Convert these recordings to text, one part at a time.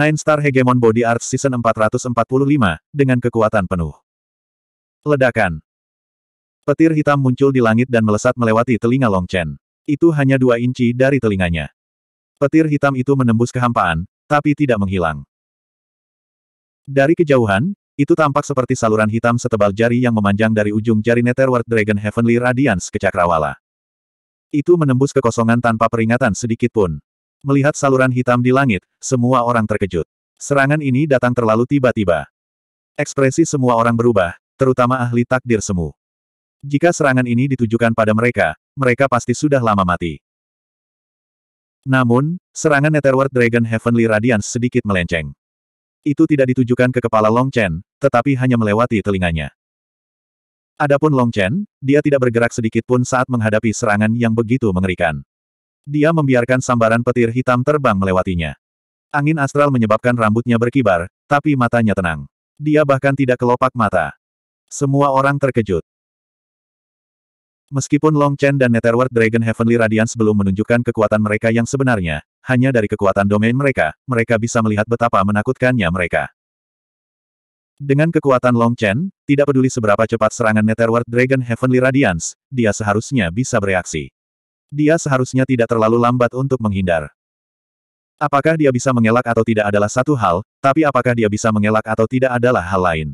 Nine Star Hegemon Body Arts Season 445, dengan kekuatan penuh. Ledakan. Petir hitam muncul di langit dan melesat melewati telinga Long Chen. Itu hanya dua inci dari telinganya. Petir hitam itu menembus kehampaan, tapi tidak menghilang. Dari kejauhan, itu tampak seperti saluran hitam setebal jari yang memanjang dari ujung jari Netherworld Dragon Heavenly Radiance ke Cakrawala. Itu menembus kekosongan tanpa peringatan sedikit pun. Melihat saluran hitam di langit, semua orang terkejut. Serangan ini datang terlalu tiba-tiba. Ekspresi semua orang berubah, terutama ahli takdir semu. Jika serangan ini ditujukan pada mereka, mereka pasti sudah lama mati. Namun, serangan Netherworld Dragon Heavenly Radiance sedikit melenceng. Itu tidak ditujukan ke kepala Long Chen, tetapi hanya melewati telinganya. Adapun Long Chen, dia tidak bergerak sedikit pun saat menghadapi serangan yang begitu mengerikan. Dia membiarkan sambaran petir hitam terbang melewatinya. Angin astral menyebabkan rambutnya berkibar, tapi matanya tenang. Dia bahkan tidak kelopak mata. Semua orang terkejut. Meskipun Long Chen dan Netherworld Dragon Heavenly Radiance belum menunjukkan kekuatan mereka yang sebenarnya, hanya dari kekuatan domain mereka, mereka bisa melihat betapa menakutkannya mereka. Dengan kekuatan Long Chen, tidak peduli seberapa cepat serangan Netherworld Dragon Heavenly Radiance, dia seharusnya bisa bereaksi. Dia seharusnya tidak terlalu lambat untuk menghindar. Apakah dia bisa mengelak atau tidak adalah satu hal, tapi apakah dia bisa mengelak atau tidak adalah hal lain.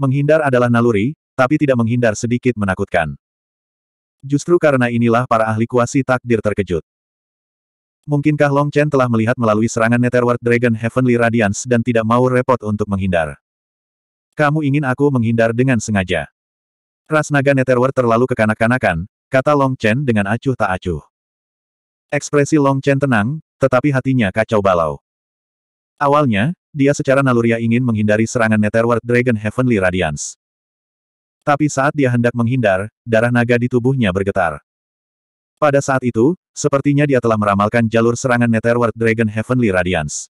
Menghindar adalah naluri, tapi tidak menghindar sedikit menakutkan. Justru karena inilah para ahli kuasi takdir terkejut. Mungkinkah Long Chen telah melihat melalui serangan Netherworld Dragon Heavenly Radiance dan tidak mau repot untuk menghindar? Kamu ingin aku menghindar dengan sengaja. Ras naga Netherworld terlalu kekanak-kanakan, kata Long Chen dengan acuh tak acuh. Ekspresi Long Chen tenang, tetapi hatinya kacau balau. Awalnya, dia secara naluria ingin menghindari serangan Netherworld Dragon Heavenly Radiance. Tapi saat dia hendak menghindar, darah naga di tubuhnya bergetar. Pada saat itu, sepertinya dia telah meramalkan jalur serangan Netherworld Dragon Heavenly Radiance.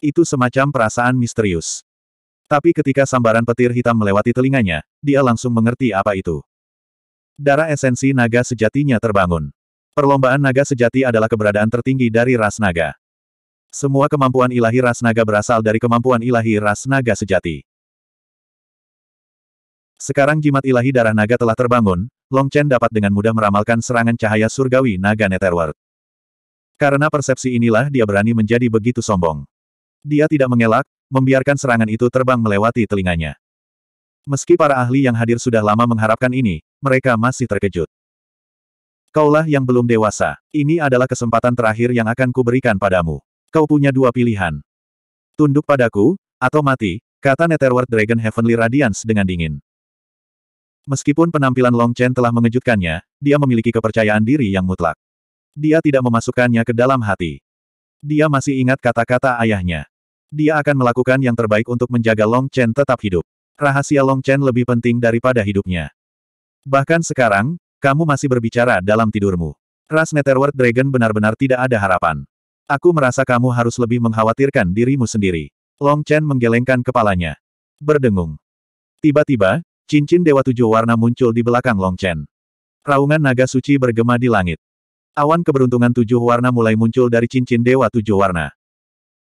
Itu semacam perasaan misterius. Tapi ketika sambaran petir hitam melewati telinganya, dia langsung mengerti apa itu. Darah esensi naga sejatinya terbangun. Perlombaan naga sejati adalah keberadaan tertinggi dari ras naga. Semua kemampuan ilahi ras naga berasal dari kemampuan ilahi ras naga sejati. Sekarang jimat ilahi darah naga telah terbangun, Long Chen dapat dengan mudah meramalkan serangan cahaya surgawi naga Netherworld. Karena persepsi inilah dia berani menjadi begitu sombong. Dia tidak mengelak, membiarkan serangan itu terbang melewati telinganya. Meski para ahli yang hadir sudah lama mengharapkan ini, mereka masih terkejut. Kaulah yang belum dewasa. Ini adalah kesempatan terakhir yang akan kuberikan padamu. Kau punya dua pilihan. Tunduk padaku, atau mati, kata Netherworld Dragon Heavenly Radiance dengan dingin. Meskipun penampilan Long Chen telah mengejutkannya, dia memiliki kepercayaan diri yang mutlak. Dia tidak memasukkannya ke dalam hati. Dia masih ingat kata-kata ayahnya. Dia akan melakukan yang terbaik untuk menjaga Long Chen tetap hidup rahasia Long Chen lebih penting daripada hidupnya. Bahkan sekarang, kamu masih berbicara dalam tidurmu. Ras Netherworld Dragon benar-benar tidak ada harapan. Aku merasa kamu harus lebih mengkhawatirkan dirimu sendiri. Long Chen menggelengkan kepalanya. Berdengung. Tiba-tiba, cincin Dewa Tujuh Warna muncul di belakang Long Chen. Raungan naga suci bergema di langit. Awan keberuntungan tujuh warna mulai muncul dari cincin Dewa Tujuh Warna.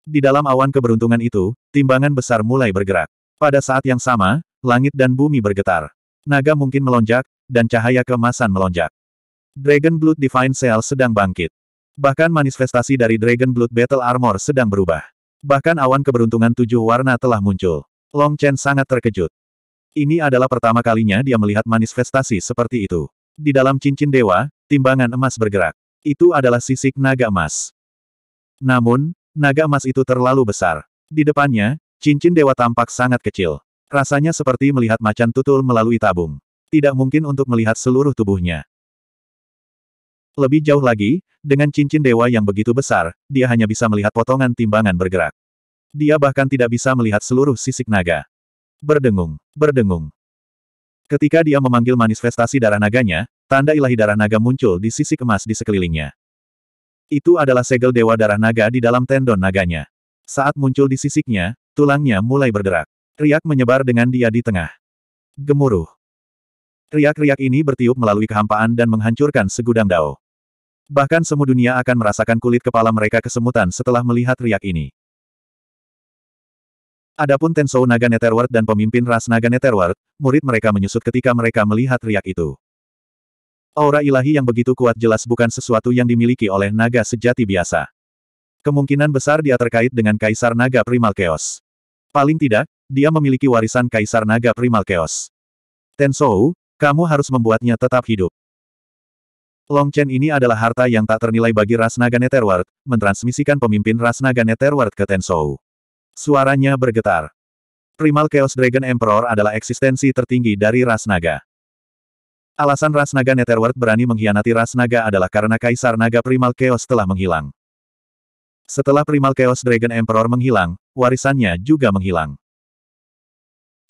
Di dalam awan keberuntungan itu, timbangan besar mulai bergerak. Pada saat yang sama, langit dan bumi bergetar. Naga mungkin melonjak, dan cahaya kemasan melonjak. Dragon Blood Divine Cell sedang bangkit. Bahkan manifestasi dari Dragon Blood Battle Armor sedang berubah. Bahkan awan keberuntungan tujuh warna telah muncul. Long Chen sangat terkejut. Ini adalah pertama kalinya dia melihat manifestasi seperti itu. Di dalam cincin dewa, timbangan emas bergerak. Itu adalah sisik naga emas. Namun, naga emas itu terlalu besar. Di depannya, Cincin dewa tampak sangat kecil. Rasanya seperti melihat macan tutul melalui tabung. Tidak mungkin untuk melihat seluruh tubuhnya. Lebih jauh lagi, dengan cincin dewa yang begitu besar, dia hanya bisa melihat potongan timbangan bergerak. Dia bahkan tidak bisa melihat seluruh sisik naga. Berdengung, berdengung. Ketika dia memanggil manifestasi darah naganya, tanda ilahi darah naga muncul di sisik emas di sekelilingnya. Itu adalah segel dewa darah naga di dalam tendon naganya. Saat muncul di sisiknya, Tulangnya mulai bergerak. Riak menyebar dengan dia di tengah. Gemuruh. Riak-riak ini bertiup melalui kehampaan dan menghancurkan segudang dao. Bahkan semu dunia akan merasakan kulit kepala mereka kesemutan setelah melihat riak ini. Adapun Tensou Naga Netherworld dan pemimpin ras Naga Netherworld, murid mereka menyusut ketika mereka melihat riak itu. Aura ilahi yang begitu kuat jelas bukan sesuatu yang dimiliki oleh naga sejati biasa. Kemungkinan besar dia terkait dengan Kaisar Naga Primal Chaos. Paling tidak, dia memiliki warisan Kaisar Naga Primal Chaos. Tensou, kamu harus membuatnya tetap hidup. Longchen ini adalah harta yang tak ternilai bagi ras naga Netherworld, mentransmisikan pemimpin ras naga Netherworld ke Tensou. Suaranya bergetar. Primal Chaos Dragon Emperor adalah eksistensi tertinggi dari ras naga. Alasan ras naga Netherworld berani mengkhianati ras naga adalah karena Kaisar Naga Primal Chaos telah menghilang. Setelah Primal Chaos Dragon Emperor menghilang, warisannya juga menghilang.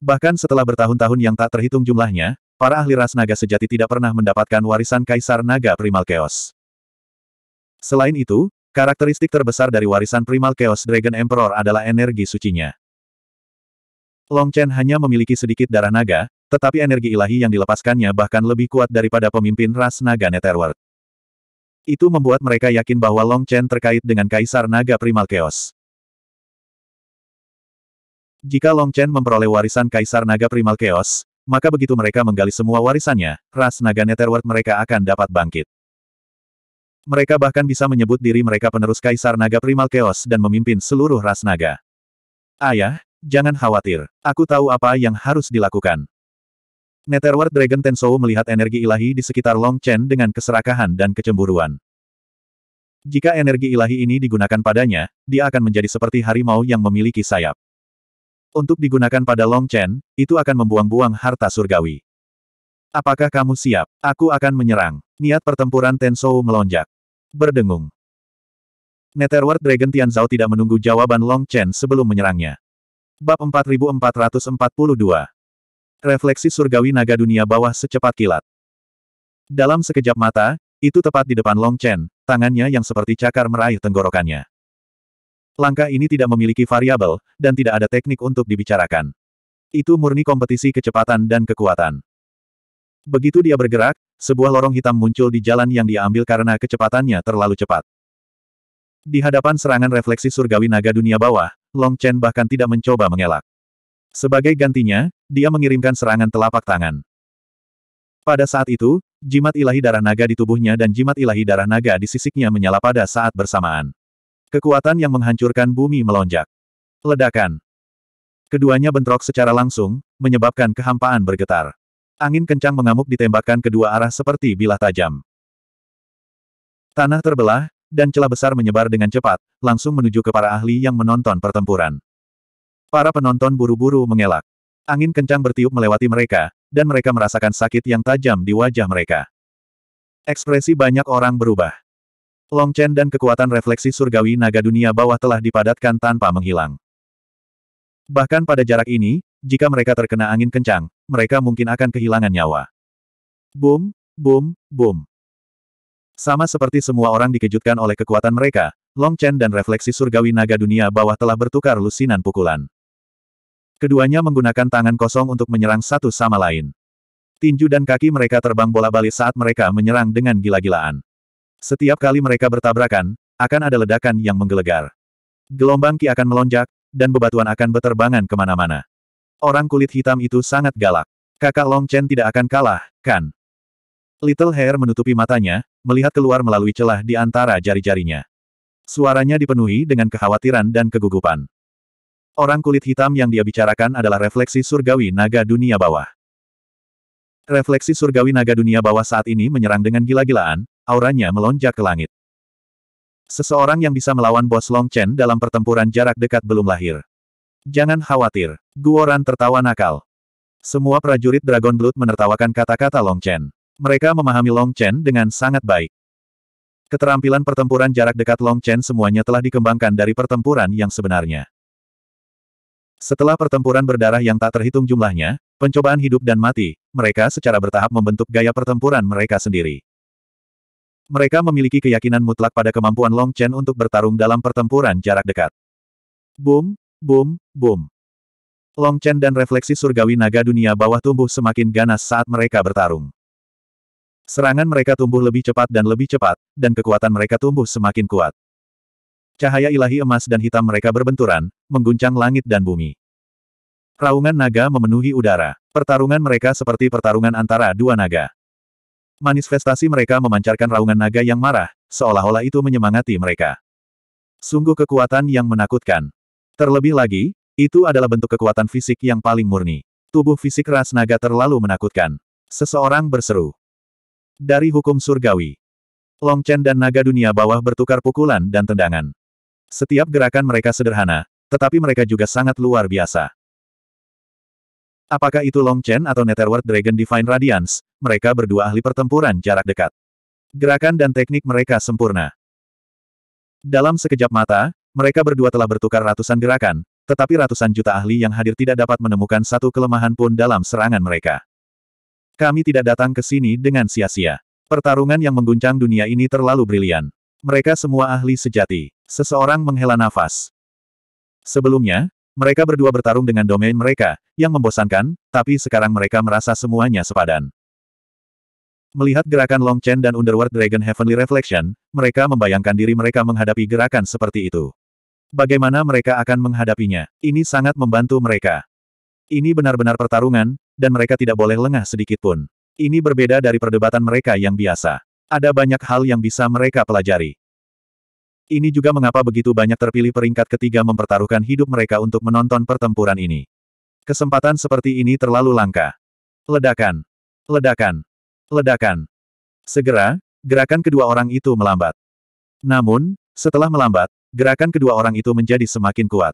Bahkan setelah bertahun-tahun yang tak terhitung jumlahnya, para ahli ras naga sejati tidak pernah mendapatkan warisan Kaisar Naga Primal Chaos. Selain itu, karakteristik terbesar dari warisan Primal Chaos Dragon Emperor adalah energi sucinya. Long Chen hanya memiliki sedikit darah naga, tetapi energi ilahi yang dilepaskannya bahkan lebih kuat daripada pemimpin ras naga Netherworld. Itu membuat mereka yakin bahwa Long Chen terkait dengan Kaisar Naga Primal Chaos. Jika Long Chen memperoleh warisan Kaisar Naga Primal Chaos, maka begitu mereka menggali semua warisannya, ras naga Netherworld mereka akan dapat bangkit. Mereka bahkan bisa menyebut diri mereka penerus Kaisar Naga Primal Chaos dan memimpin seluruh ras naga. Ayah, jangan khawatir. Aku tahu apa yang harus dilakukan. Netherworld Dragon Tensou melihat energi ilahi di sekitar Long Chen dengan keserakahan dan kecemburuan. Jika energi ilahi ini digunakan padanya, dia akan menjadi seperti harimau yang memiliki sayap. Untuk digunakan pada Long Chen, itu akan membuang-buang harta surgawi. Apakah kamu siap? Aku akan menyerang. Niat pertempuran Tensou melonjak. Berdengung. Netherworld Dragon Tianzao tidak menunggu jawaban Long Chen sebelum menyerangnya. Bab 4442 Refleksi surgawi naga dunia bawah secepat kilat. Dalam sekejap mata, itu tepat di depan Long Chen, tangannya yang seperti cakar meraih tenggorokannya. Langkah ini tidak memiliki variabel, dan tidak ada teknik untuk dibicarakan. Itu murni kompetisi kecepatan dan kekuatan. Begitu dia bergerak, sebuah lorong hitam muncul di jalan yang diambil karena kecepatannya terlalu cepat. Di hadapan serangan refleksi surgawi naga dunia bawah, Long Chen bahkan tidak mencoba mengelak. Sebagai gantinya, dia mengirimkan serangan telapak tangan. Pada saat itu, jimat ilahi darah naga di tubuhnya dan jimat ilahi darah naga di sisiknya menyala pada saat bersamaan. Kekuatan yang menghancurkan bumi melonjak. Ledakan. Keduanya bentrok secara langsung, menyebabkan kehampaan bergetar. Angin kencang mengamuk ditembakkan kedua arah seperti bilah tajam. Tanah terbelah, dan celah besar menyebar dengan cepat, langsung menuju ke para ahli yang menonton pertempuran. Para penonton buru-buru mengelak. Angin kencang bertiup melewati mereka, dan mereka merasakan sakit yang tajam di wajah mereka. Ekspresi banyak orang berubah. Long Chen dan kekuatan refleksi surgawi naga dunia bawah telah dipadatkan tanpa menghilang. Bahkan pada jarak ini, jika mereka terkena angin kencang, mereka mungkin akan kehilangan nyawa. Boom, boom, boom. Sama seperti semua orang dikejutkan oleh kekuatan mereka, Long Chen dan refleksi surgawi naga dunia bawah telah bertukar lusinan pukulan. Keduanya menggunakan tangan kosong untuk menyerang satu sama lain. Tinju dan kaki mereka terbang bola balik saat mereka menyerang dengan gila-gilaan. Setiap kali mereka bertabrakan, akan ada ledakan yang menggelegar. Gelombang Ki akan melonjak, dan bebatuan akan beterbangan kemana-mana. Orang kulit hitam itu sangat galak. Kakak Long Chen tidak akan kalah, kan? Little Hair menutupi matanya, melihat keluar melalui celah di antara jari-jarinya. Suaranya dipenuhi dengan kekhawatiran dan kegugupan. Orang kulit hitam yang dia bicarakan adalah refleksi surgawi naga dunia bawah. Refleksi surgawi naga dunia bawah saat ini menyerang dengan gila-gilaan, auranya melonjak ke langit. Seseorang yang bisa melawan bos Long Chen dalam pertempuran jarak dekat belum lahir. Jangan khawatir, Guoran tertawa nakal. Semua prajurit Dragon Blood menertawakan kata-kata Long Chen. Mereka memahami Long Chen dengan sangat baik. Keterampilan pertempuran jarak dekat Long Chen semuanya telah dikembangkan dari pertempuran yang sebenarnya. Setelah pertempuran berdarah yang tak terhitung jumlahnya, pencobaan hidup dan mati, mereka secara bertahap membentuk gaya pertempuran mereka sendiri. Mereka memiliki keyakinan mutlak pada kemampuan Long Chen untuk bertarung dalam pertempuran jarak dekat. Boom, boom, boom. Long Chen dan refleksi surgawi naga dunia bawah tumbuh semakin ganas saat mereka bertarung. Serangan mereka tumbuh lebih cepat dan lebih cepat, dan kekuatan mereka tumbuh semakin kuat. Cahaya ilahi emas dan hitam mereka berbenturan, mengguncang langit dan bumi. Raungan naga memenuhi udara. Pertarungan mereka seperti pertarungan antara dua naga. Manifestasi mereka memancarkan raungan naga yang marah, seolah-olah itu menyemangati mereka. Sungguh kekuatan yang menakutkan. Terlebih lagi, itu adalah bentuk kekuatan fisik yang paling murni. Tubuh fisik ras naga terlalu menakutkan. Seseorang berseru. Dari hukum surgawi. Long Chen dan naga dunia bawah bertukar pukulan dan tendangan. Setiap gerakan mereka sederhana, tetapi mereka juga sangat luar biasa. Apakah itu Long Chen atau Netherworld Dragon Divine Radiance, mereka berdua ahli pertempuran jarak dekat. Gerakan dan teknik mereka sempurna. Dalam sekejap mata, mereka berdua telah bertukar ratusan gerakan, tetapi ratusan juta ahli yang hadir tidak dapat menemukan satu kelemahan pun dalam serangan mereka. Kami tidak datang ke sini dengan sia-sia. Pertarungan yang mengguncang dunia ini terlalu brilian. Mereka semua ahli sejati. Seseorang menghela nafas. Sebelumnya, mereka berdua bertarung dengan domain mereka, yang membosankan, tapi sekarang mereka merasa semuanya sepadan. Melihat gerakan Long Chen dan Underworld Dragon Heavenly Reflection, mereka membayangkan diri mereka menghadapi gerakan seperti itu. Bagaimana mereka akan menghadapinya? Ini sangat membantu mereka. Ini benar-benar pertarungan, dan mereka tidak boleh lengah sedikitpun. Ini berbeda dari perdebatan mereka yang biasa. Ada banyak hal yang bisa mereka pelajari. Ini juga mengapa begitu banyak terpilih peringkat ketiga mempertaruhkan hidup mereka untuk menonton pertempuran ini. Kesempatan seperti ini terlalu langka. Ledakan. Ledakan. Ledakan. Segera, gerakan kedua orang itu melambat. Namun, setelah melambat, gerakan kedua orang itu menjadi semakin kuat.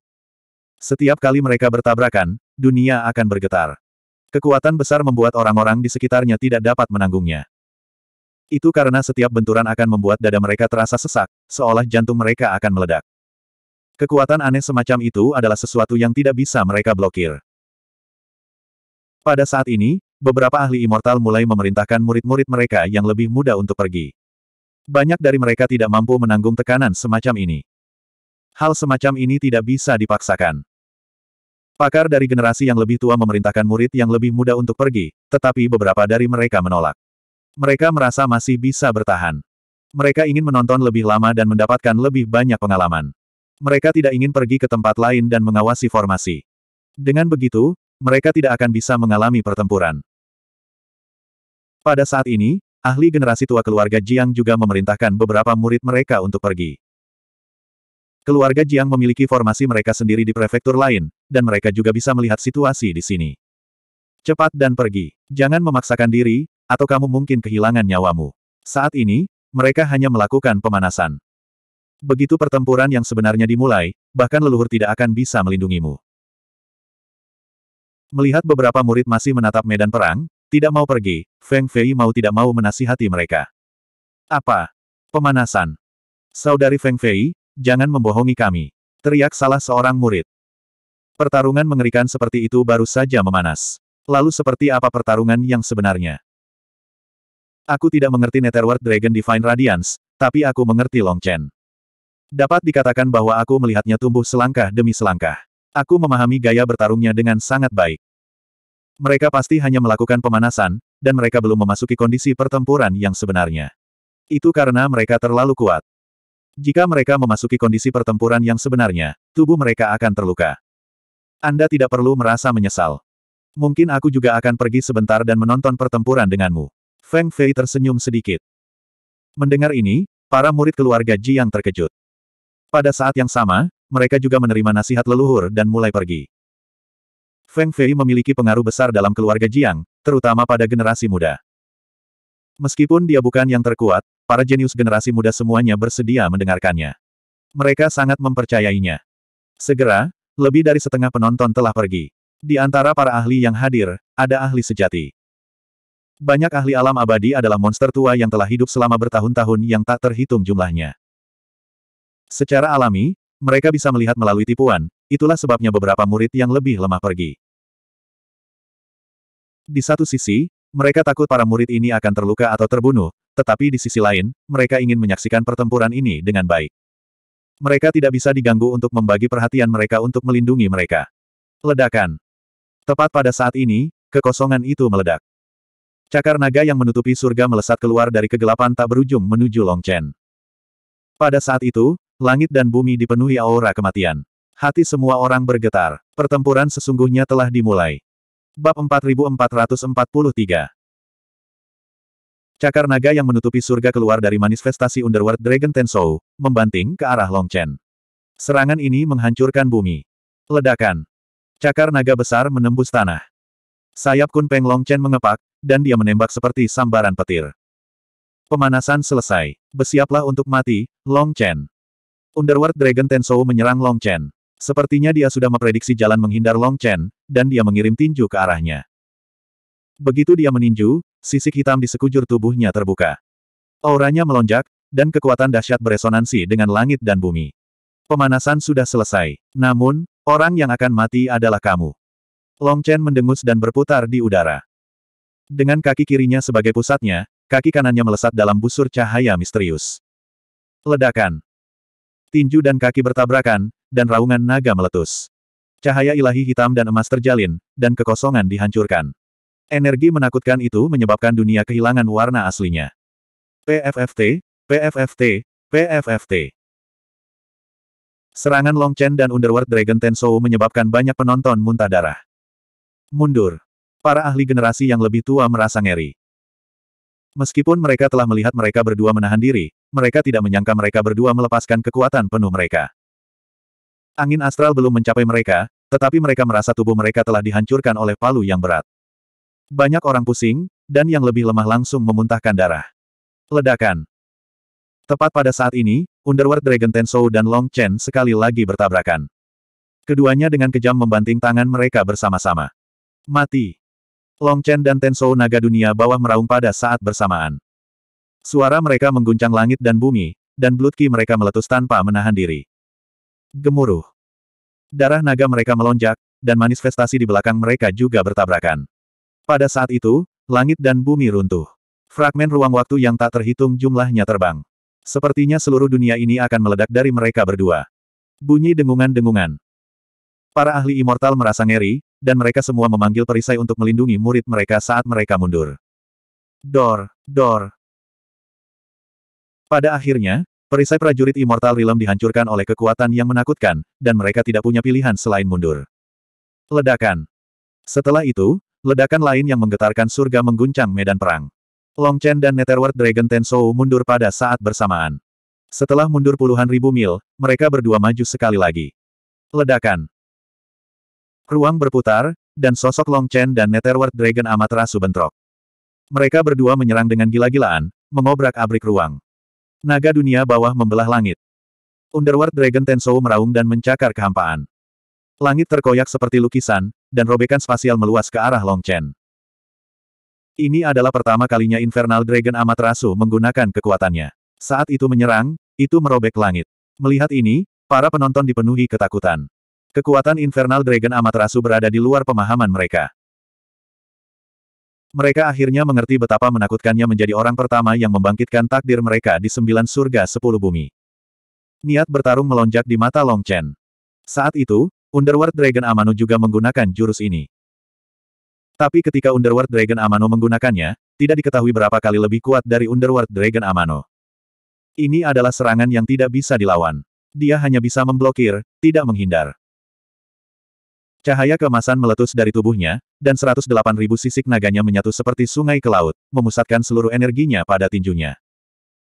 Setiap kali mereka bertabrakan, dunia akan bergetar. Kekuatan besar membuat orang-orang di sekitarnya tidak dapat menanggungnya. Itu karena setiap benturan akan membuat dada mereka terasa sesak, seolah jantung mereka akan meledak. Kekuatan aneh semacam itu adalah sesuatu yang tidak bisa mereka blokir. Pada saat ini, beberapa ahli immortal mulai memerintahkan murid-murid mereka yang lebih muda untuk pergi. Banyak dari mereka tidak mampu menanggung tekanan semacam ini. Hal semacam ini tidak bisa dipaksakan. Pakar dari generasi yang lebih tua memerintahkan murid yang lebih muda untuk pergi, tetapi beberapa dari mereka menolak. Mereka merasa masih bisa bertahan. Mereka ingin menonton lebih lama dan mendapatkan lebih banyak pengalaman. Mereka tidak ingin pergi ke tempat lain dan mengawasi formasi. Dengan begitu, mereka tidak akan bisa mengalami pertempuran. Pada saat ini, ahli generasi tua keluarga Jiang juga memerintahkan beberapa murid mereka untuk pergi. Keluarga Jiang memiliki formasi mereka sendiri di prefektur lain, dan mereka juga bisa melihat situasi di sini. Cepat dan pergi. Jangan memaksakan diri, atau kamu mungkin kehilangan nyawamu. Saat ini, mereka hanya melakukan pemanasan. Begitu pertempuran yang sebenarnya dimulai, bahkan leluhur tidak akan bisa melindungimu. Melihat beberapa murid masih menatap medan perang, tidak mau pergi, Feng Fei mau tidak mau menasihati mereka. Apa? Pemanasan. Saudari Feng Fei, jangan membohongi kami. Teriak salah seorang murid. Pertarungan mengerikan seperti itu baru saja memanas. Lalu seperti apa pertarungan yang sebenarnya? Aku tidak mengerti Netherworld Dragon Divine Radiance, tapi aku mengerti Long Chen. Dapat dikatakan bahwa aku melihatnya tumbuh selangkah demi selangkah. Aku memahami gaya bertarungnya dengan sangat baik. Mereka pasti hanya melakukan pemanasan, dan mereka belum memasuki kondisi pertempuran yang sebenarnya. Itu karena mereka terlalu kuat. Jika mereka memasuki kondisi pertempuran yang sebenarnya, tubuh mereka akan terluka. Anda tidak perlu merasa menyesal. Mungkin aku juga akan pergi sebentar dan menonton pertempuran denganmu. Feng Fei tersenyum sedikit. Mendengar ini, para murid keluarga Ji yang terkejut. Pada saat yang sama, mereka juga menerima nasihat leluhur dan mulai pergi. Feng Fei memiliki pengaruh besar dalam keluarga Jiang, terutama pada generasi muda. Meskipun dia bukan yang terkuat, para jenius generasi muda semuanya bersedia mendengarkannya. Mereka sangat mempercayainya. Segera, lebih dari setengah penonton telah pergi. Di antara para ahli yang hadir, ada ahli sejati. Banyak ahli alam abadi adalah monster tua yang telah hidup selama bertahun-tahun yang tak terhitung jumlahnya. Secara alami, mereka bisa melihat melalui tipuan, itulah sebabnya beberapa murid yang lebih lemah pergi. Di satu sisi, mereka takut para murid ini akan terluka atau terbunuh, tetapi di sisi lain, mereka ingin menyaksikan pertempuran ini dengan baik. Mereka tidak bisa diganggu untuk membagi perhatian mereka untuk melindungi mereka. Ledakan. Tepat pada saat ini, kekosongan itu meledak. Cakar naga yang menutupi surga melesat keluar dari kegelapan tak berujung menuju Long Chen. Pada saat itu, langit dan bumi dipenuhi aura kematian. Hati semua orang bergetar. Pertempuran sesungguhnya telah dimulai. Bab 4443 Cakar naga yang menutupi surga keluar dari manifestasi Underworld Dragon Tensou, membanting ke arah Long Chen. Serangan ini menghancurkan bumi. Ledakan. Cakar naga besar menembus tanah. Sayap Kun Peng Long Chen mengepak, dan dia menembak seperti sambaran petir. Pemanasan selesai. Bersiaplah untuk mati, Long Chen. Underworld Dragon Tensou menyerang Long Chen. Sepertinya dia sudah memprediksi jalan menghindar Long Chen, dan dia mengirim tinju ke arahnya. Begitu dia meninju, sisik hitam di sekujur tubuhnya terbuka. Auranya melonjak, dan kekuatan dahsyat beresonansi dengan langit dan bumi. Pemanasan sudah selesai. Namun, orang yang akan mati adalah kamu. Long Chen mendengus dan berputar di udara. Dengan kaki kirinya sebagai pusatnya, kaki kanannya melesat dalam busur cahaya misterius. Ledakan. Tinju dan kaki bertabrakan, dan raungan naga meletus. Cahaya ilahi hitam dan emas terjalin, dan kekosongan dihancurkan. Energi menakutkan itu menyebabkan dunia kehilangan warna aslinya. PFFT, PFFT, PFFT. Serangan Long Chen dan Underworld Dragon Tensou menyebabkan banyak penonton muntah darah. Mundur. Para ahli generasi yang lebih tua merasa ngeri. Meskipun mereka telah melihat mereka berdua menahan diri, mereka tidak menyangka mereka berdua melepaskan kekuatan penuh mereka. Angin astral belum mencapai mereka, tetapi mereka merasa tubuh mereka telah dihancurkan oleh palu yang berat. Banyak orang pusing, dan yang lebih lemah langsung memuntahkan darah. Ledakan. Tepat pada saat ini, Underworld Dragon Tensou dan Long Chen sekali lagi bertabrakan. Keduanya dengan kejam membanting tangan mereka bersama-sama. Mati. Long Chen dan Tensou naga dunia bawah meraung pada saat bersamaan. Suara mereka mengguncang langit dan bumi, dan blood ki mereka meletus tanpa menahan diri. Gemuruh. Darah naga mereka melonjak, dan manifestasi di belakang mereka juga bertabrakan. Pada saat itu, langit dan bumi runtuh. Fragmen ruang waktu yang tak terhitung jumlahnya terbang. Sepertinya seluruh dunia ini akan meledak dari mereka berdua. Bunyi dengungan-dengungan. Para ahli immortal merasa ngeri, dan mereka semua memanggil perisai untuk melindungi murid mereka saat mereka mundur. Dor, dor. Pada akhirnya, perisai prajurit Immortal Realm dihancurkan oleh kekuatan yang menakutkan, dan mereka tidak punya pilihan selain mundur. Ledakan. Setelah itu, ledakan lain yang menggetarkan surga mengguncang medan perang. Long Chen dan Netherworld Dragon Tensou mundur pada saat bersamaan. Setelah mundur puluhan ribu mil, mereka berdua maju sekali lagi. Ledakan. Ruang berputar, dan sosok Long Chen dan Netherworld Dragon Amaterasu bentrok. Mereka berdua menyerang dengan gila-gilaan, mengobrak-abrik ruang. Naga dunia bawah membelah langit. Underworld Dragon Tensou meraung dan mencakar kehampaan. Langit terkoyak seperti lukisan, dan robekan spasial meluas ke arah Long Chen. Ini adalah pertama kalinya Infernal Dragon Amaterasu menggunakan kekuatannya. Saat itu menyerang, itu merobek langit. Melihat ini, para penonton dipenuhi ketakutan. Kekuatan Infernal Dragon Amaterasu berada di luar pemahaman mereka. Mereka akhirnya mengerti betapa menakutkannya menjadi orang pertama yang membangkitkan takdir mereka di sembilan surga sepuluh bumi. Niat bertarung melonjak di mata Long Chen. Saat itu, Underworld Dragon Amano juga menggunakan jurus ini. Tapi ketika Underworld Dragon Amano menggunakannya, tidak diketahui berapa kali lebih kuat dari Underworld Dragon Amano. Ini adalah serangan yang tidak bisa dilawan. Dia hanya bisa memblokir, tidak menghindar. Cahaya kemasan meletus dari tubuhnya, dan 108.000 sisik naganya menyatu seperti sungai ke laut, memusatkan seluruh energinya pada tinjunya.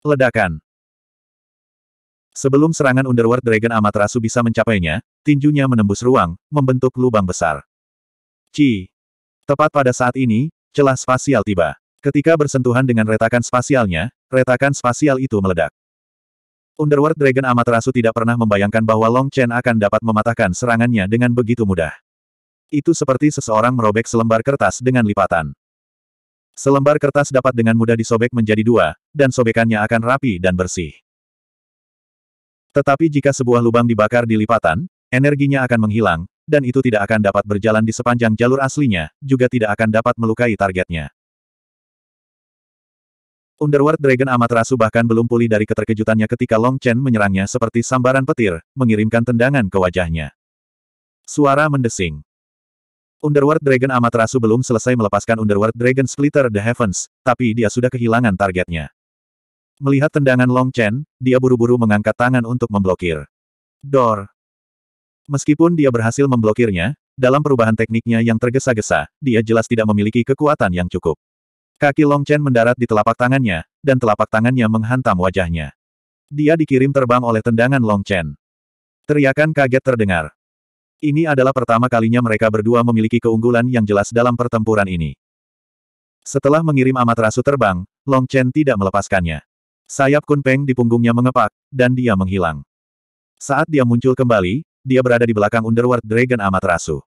Ledakan Sebelum serangan Underworld Dragon Amaterasu bisa mencapainya, tinjunya menembus ruang, membentuk lubang besar. Ci. Tepat pada saat ini, celah spasial tiba. Ketika bersentuhan dengan retakan spasialnya, retakan spasial itu meledak. Underworld Dragon Amaterasu tidak pernah membayangkan bahwa Long Chen akan dapat mematahkan serangannya dengan begitu mudah. Itu seperti seseorang merobek selembar kertas dengan lipatan. Selembar kertas dapat dengan mudah disobek menjadi dua, dan sobekannya akan rapi dan bersih. Tetapi jika sebuah lubang dibakar di lipatan, energinya akan menghilang, dan itu tidak akan dapat berjalan di sepanjang jalur aslinya, juga tidak akan dapat melukai targetnya. Underworld Dragon amat rasu bahkan belum pulih dari keterkejutannya ketika Long Chen menyerangnya seperti sambaran petir, mengirimkan tendangan ke wajahnya. Suara mendesing. Underworld Dragon amat rasu belum selesai melepaskan Underworld Dragon Splitter The Heavens, tapi dia sudah kehilangan targetnya. Melihat tendangan Long Chen, dia buru-buru mengangkat tangan untuk memblokir. Dor. Meskipun dia berhasil memblokirnya, dalam perubahan tekniknya yang tergesa-gesa, dia jelas tidak memiliki kekuatan yang cukup. Kaki Long Chen mendarat di telapak tangannya, dan telapak tangannya menghantam wajahnya. Dia dikirim terbang oleh tendangan Long Chen. Teriakan kaget terdengar. Ini adalah pertama kalinya mereka berdua memiliki keunggulan yang jelas dalam pertempuran ini. Setelah mengirim Amaterasu terbang, Long Chen tidak melepaskannya. Sayap Kunpeng di punggungnya mengepak, dan dia menghilang. Saat dia muncul kembali, dia berada di belakang Underworld Dragon Amaterasu.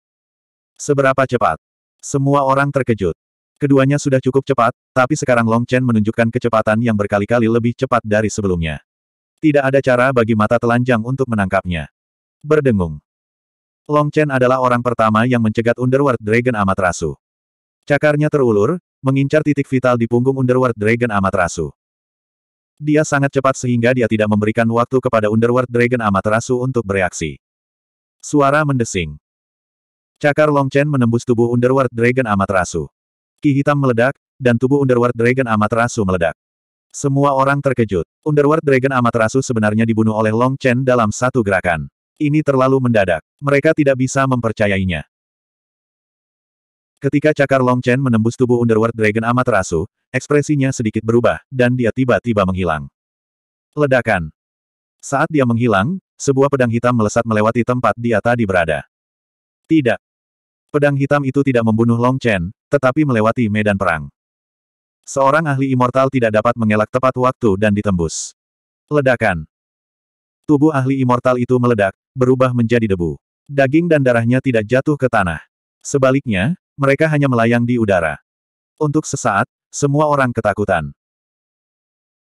Seberapa cepat? Semua orang terkejut. Keduanya sudah cukup cepat, tapi sekarang Long Chen menunjukkan kecepatan yang berkali-kali lebih cepat dari sebelumnya. Tidak ada cara bagi mata telanjang untuk menangkapnya. Berdengung. Long Chen adalah orang pertama yang mencegat Underworld Dragon Amaterasu. Cakarnya terulur, mengincar titik vital di punggung Underworld Dragon Amaterasu. Dia sangat cepat sehingga dia tidak memberikan waktu kepada Underworld Dragon Amaterasu untuk bereaksi. Suara mendesing. Cakar Long Chen menembus tubuh Underworld Dragon Amaterasu. Ki hitam meledak, dan tubuh Underworld Dragon Amaterasu meledak. Semua orang terkejut. Underworld Dragon Amaterasu sebenarnya dibunuh oleh Long Chen dalam satu gerakan. Ini terlalu mendadak. Mereka tidak bisa mempercayainya. Ketika cakar Long Chen menembus tubuh Underworld Dragon Amaterasu, ekspresinya sedikit berubah, dan dia tiba-tiba menghilang. Ledakan. Saat dia menghilang, sebuah pedang hitam melesat melewati tempat dia tadi berada. Tidak, Pedang hitam itu tidak membunuh Long Chen, tetapi melewati medan perang. Seorang ahli immortal tidak dapat mengelak tepat waktu dan ditembus. Ledakan. Tubuh ahli immortal itu meledak, berubah menjadi debu. Daging dan darahnya tidak jatuh ke tanah. Sebaliknya, mereka hanya melayang di udara. Untuk sesaat, semua orang ketakutan.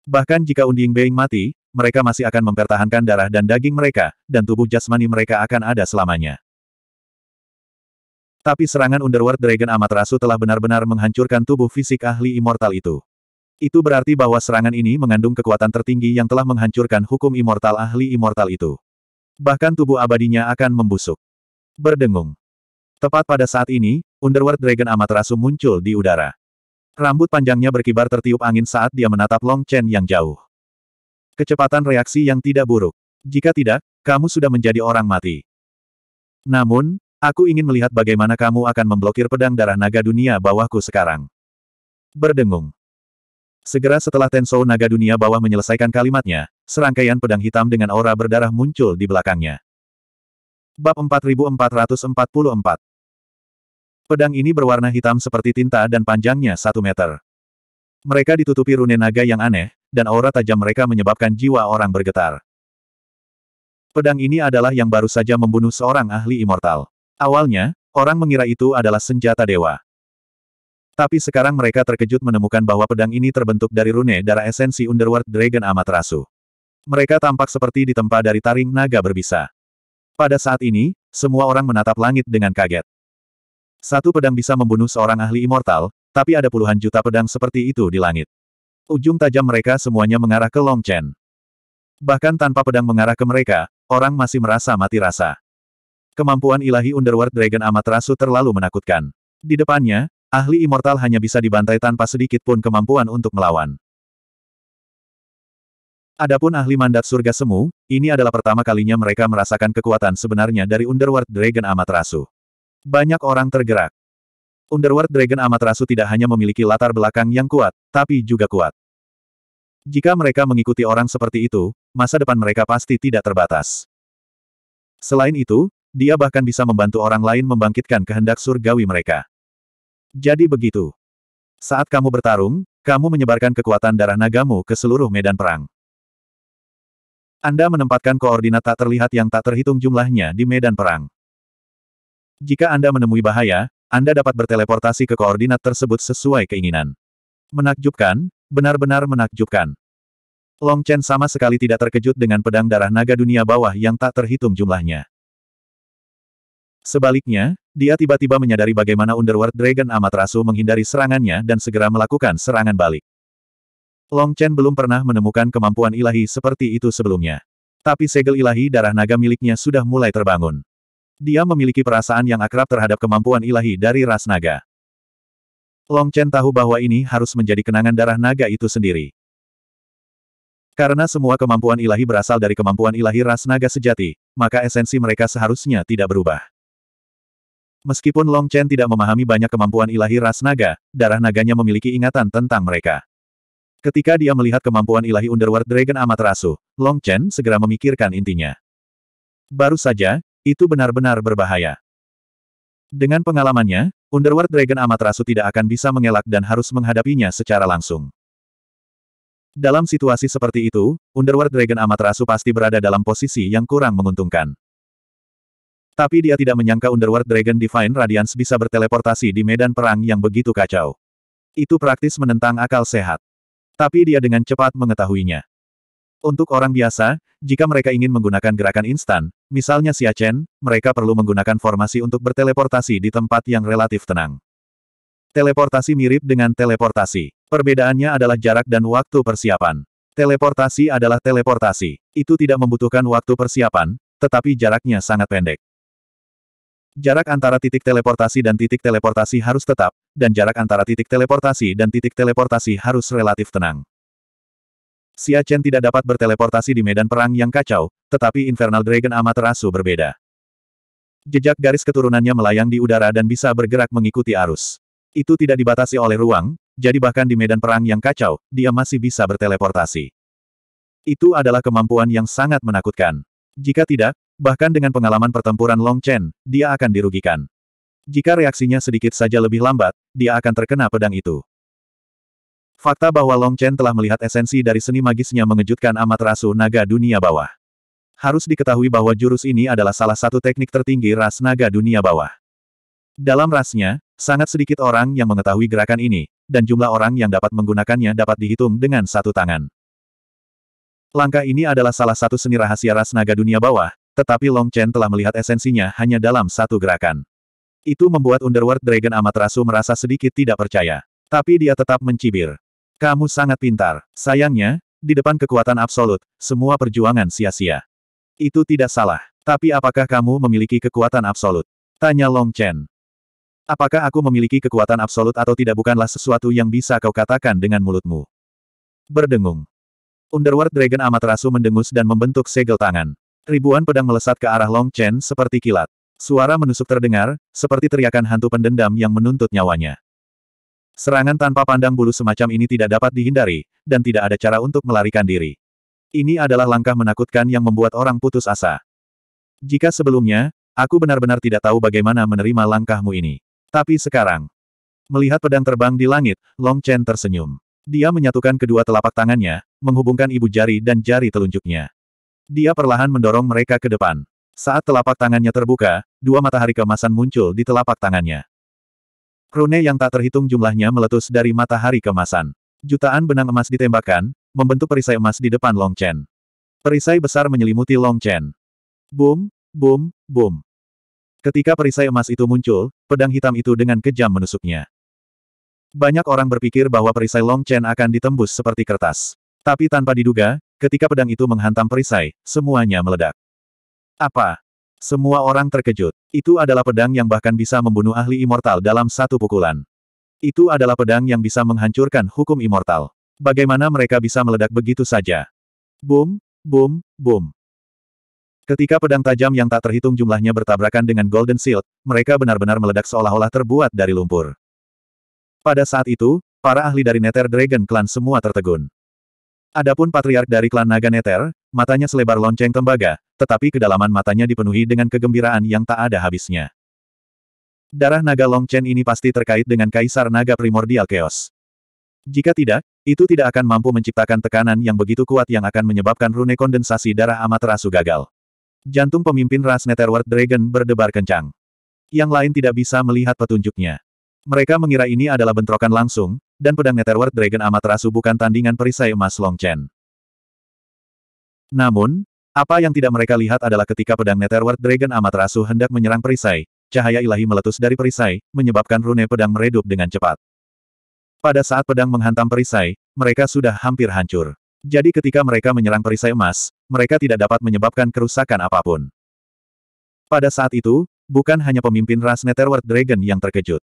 Bahkan jika Unding Being mati, mereka masih akan mempertahankan darah dan daging mereka, dan tubuh jasmani mereka akan ada selamanya. Tapi serangan Underworld Dragon Amaterasu telah benar-benar menghancurkan tubuh fisik ahli immortal itu. Itu berarti bahwa serangan ini mengandung kekuatan tertinggi yang telah menghancurkan hukum immortal ahli immortal itu. Bahkan tubuh abadinya akan membusuk. Berdengung. Tepat pada saat ini, Underworld Dragon Amaterasu muncul di udara. Rambut panjangnya berkibar tertiup angin saat dia menatap Long Chen yang jauh. Kecepatan reaksi yang tidak buruk. Jika tidak, kamu sudah menjadi orang mati. Namun, Aku ingin melihat bagaimana kamu akan memblokir pedang darah naga dunia bawahku sekarang. Berdengung. Segera setelah Tensou naga dunia bawah menyelesaikan kalimatnya, serangkaian pedang hitam dengan aura berdarah muncul di belakangnya. Bab 4444 Pedang ini berwarna hitam seperti tinta dan panjangnya satu meter. Mereka ditutupi rune naga yang aneh, dan aura tajam mereka menyebabkan jiwa orang bergetar. Pedang ini adalah yang baru saja membunuh seorang ahli immortal. Awalnya, orang mengira itu adalah senjata dewa. Tapi sekarang mereka terkejut menemukan bahwa pedang ini terbentuk dari rune darah esensi Underworld Dragon Amaterasu. Mereka tampak seperti ditempa dari taring naga berbisa. Pada saat ini, semua orang menatap langit dengan kaget. Satu pedang bisa membunuh seorang ahli immortal, tapi ada puluhan juta pedang seperti itu di langit. Ujung tajam mereka semuanya mengarah ke Long Chen. Bahkan tanpa pedang mengarah ke mereka, orang masih merasa mati rasa. Kemampuan ilahi Underworld Dragon Amaterasu terlalu menakutkan. Di depannya, ahli immortal hanya bisa dibantai tanpa sedikit pun kemampuan untuk melawan. Adapun ahli mandat surga semu, ini adalah pertama kalinya mereka merasakan kekuatan sebenarnya dari Underworld Dragon Amaterasu. Banyak orang tergerak. Underworld Dragon Amaterasu tidak hanya memiliki latar belakang yang kuat, tapi juga kuat. Jika mereka mengikuti orang seperti itu, masa depan mereka pasti tidak terbatas. Selain itu, dia bahkan bisa membantu orang lain membangkitkan kehendak surgawi mereka. Jadi begitu. Saat kamu bertarung, kamu menyebarkan kekuatan darah nagamu ke seluruh medan perang. Anda menempatkan koordinat tak terlihat yang tak terhitung jumlahnya di medan perang. Jika Anda menemui bahaya, Anda dapat berteleportasi ke koordinat tersebut sesuai keinginan. Menakjubkan, benar-benar menakjubkan. Long Chen sama sekali tidak terkejut dengan pedang darah naga dunia bawah yang tak terhitung jumlahnya. Sebaliknya, dia tiba-tiba menyadari bagaimana Underworld Dragon amat Amaterasu menghindari serangannya dan segera melakukan serangan balik. Long Chen belum pernah menemukan kemampuan ilahi seperti itu sebelumnya. Tapi segel ilahi darah naga miliknya sudah mulai terbangun. Dia memiliki perasaan yang akrab terhadap kemampuan ilahi dari ras naga. Long Chen tahu bahwa ini harus menjadi kenangan darah naga itu sendiri. Karena semua kemampuan ilahi berasal dari kemampuan ilahi ras naga sejati, maka esensi mereka seharusnya tidak berubah. Meskipun Long Chen tidak memahami banyak kemampuan ilahi ras naga, darah naganya memiliki ingatan tentang mereka. Ketika dia melihat kemampuan ilahi Underworld Dragon amat rasu, Long Chen segera memikirkan intinya. Baru saja, itu benar-benar berbahaya. Dengan pengalamannya, Underworld Dragon Amaterasu tidak akan bisa mengelak dan harus menghadapinya secara langsung. Dalam situasi seperti itu, Underworld Dragon Amaterasu pasti berada dalam posisi yang kurang menguntungkan. Tapi dia tidak menyangka Underworld Dragon Divine Radiance bisa berteleportasi di medan perang yang begitu kacau. Itu praktis menentang akal sehat. Tapi dia dengan cepat mengetahuinya. Untuk orang biasa, jika mereka ingin menggunakan gerakan instan, misalnya Siachen, mereka perlu menggunakan formasi untuk berteleportasi di tempat yang relatif tenang. Teleportasi mirip dengan teleportasi. Perbedaannya adalah jarak dan waktu persiapan. Teleportasi adalah teleportasi. Itu tidak membutuhkan waktu persiapan, tetapi jaraknya sangat pendek. Jarak antara titik teleportasi dan titik teleportasi harus tetap, dan jarak antara titik teleportasi dan titik teleportasi harus relatif tenang. Xia Chen tidak dapat berteleportasi di medan perang yang kacau, tetapi Infernal Dragon Amaterasu berbeda. Jejak garis keturunannya melayang di udara dan bisa bergerak mengikuti arus. Itu tidak dibatasi oleh ruang, jadi bahkan di medan perang yang kacau, dia masih bisa berteleportasi. Itu adalah kemampuan yang sangat menakutkan. Jika tidak, Bahkan dengan pengalaman pertempuran Long Chen, dia akan dirugikan. Jika reaksinya sedikit saja lebih lambat, dia akan terkena pedang itu. Fakta bahwa Long Chen telah melihat esensi dari seni magisnya mengejutkan amat rasu naga dunia bawah. Harus diketahui bahwa jurus ini adalah salah satu teknik tertinggi ras naga dunia bawah. Dalam rasnya, sangat sedikit orang yang mengetahui gerakan ini, dan jumlah orang yang dapat menggunakannya dapat dihitung dengan satu tangan. Langkah ini adalah salah satu seni rahasia ras naga dunia bawah, tetapi Long Chen telah melihat esensinya hanya dalam satu gerakan. Itu membuat Underworld Dragon Amaterasu merasa sedikit tidak percaya. Tapi dia tetap mencibir. Kamu sangat pintar. Sayangnya, di depan kekuatan absolut, semua perjuangan sia-sia. Itu tidak salah. Tapi apakah kamu memiliki kekuatan absolut? Tanya Long Chen. Apakah aku memiliki kekuatan absolut atau tidak bukanlah sesuatu yang bisa kau katakan dengan mulutmu. Berdengung. Underworld Dragon Amaterasu mendengus dan membentuk segel tangan. Ribuan pedang melesat ke arah Long Chen seperti kilat. Suara menusuk terdengar, seperti teriakan hantu pendendam yang menuntut nyawanya. Serangan tanpa pandang bulu semacam ini tidak dapat dihindari, dan tidak ada cara untuk melarikan diri. Ini adalah langkah menakutkan yang membuat orang putus asa. Jika sebelumnya, aku benar-benar tidak tahu bagaimana menerima langkahmu ini. Tapi sekarang, melihat pedang terbang di langit, Long Chen tersenyum. Dia menyatukan kedua telapak tangannya, menghubungkan ibu jari dan jari telunjuknya. Dia perlahan mendorong mereka ke depan. Saat telapak tangannya terbuka, dua matahari kemasan muncul di telapak tangannya. Rune yang tak terhitung jumlahnya meletus dari matahari kemasan. Jutaan benang emas ditembakkan, membentuk perisai emas di depan Long Chen. Perisai besar menyelimuti Long Chen. Boom, boom, boom. Ketika perisai emas itu muncul, pedang hitam itu dengan kejam menusuknya. Banyak orang berpikir bahwa perisai Long Chen akan ditembus seperti kertas. Tapi tanpa diduga, Ketika pedang itu menghantam perisai, semuanya meledak. Apa? Semua orang terkejut. Itu adalah pedang yang bahkan bisa membunuh ahli immortal dalam satu pukulan. Itu adalah pedang yang bisa menghancurkan hukum immortal. Bagaimana mereka bisa meledak begitu saja? Boom, boom, boom. Ketika pedang tajam yang tak terhitung jumlahnya bertabrakan dengan Golden Shield, mereka benar-benar meledak seolah-olah terbuat dari lumpur. Pada saat itu, para ahli dari Nether Dragon Clan semua tertegun. Adapun patriark dari klan Naga Neter, matanya selebar lonceng tembaga, tetapi kedalaman matanya dipenuhi dengan kegembiraan yang tak ada habisnya. Darah naga Longchen ini pasti terkait dengan Kaisar Naga Primordial Chaos. Jika tidak, itu tidak akan mampu menciptakan tekanan yang begitu kuat yang akan menyebabkan rune kondensasi darah Amaterasu gagal. Jantung pemimpin ras Netherworld Dragon berdebar kencang. Yang lain tidak bisa melihat petunjuknya. Mereka mengira ini adalah bentrokan langsung, dan pedang Netherworld Dragon Amaterasu bukan tandingan perisai emas Long Chen. Namun, apa yang tidak mereka lihat adalah ketika pedang Netherworld Dragon Amaterasu hendak menyerang perisai, cahaya ilahi meletus dari perisai, menyebabkan rune pedang meredup dengan cepat. Pada saat pedang menghantam perisai, mereka sudah hampir hancur. Jadi ketika mereka menyerang perisai emas, mereka tidak dapat menyebabkan kerusakan apapun. Pada saat itu, bukan hanya pemimpin ras Netherworld Dragon yang terkejut.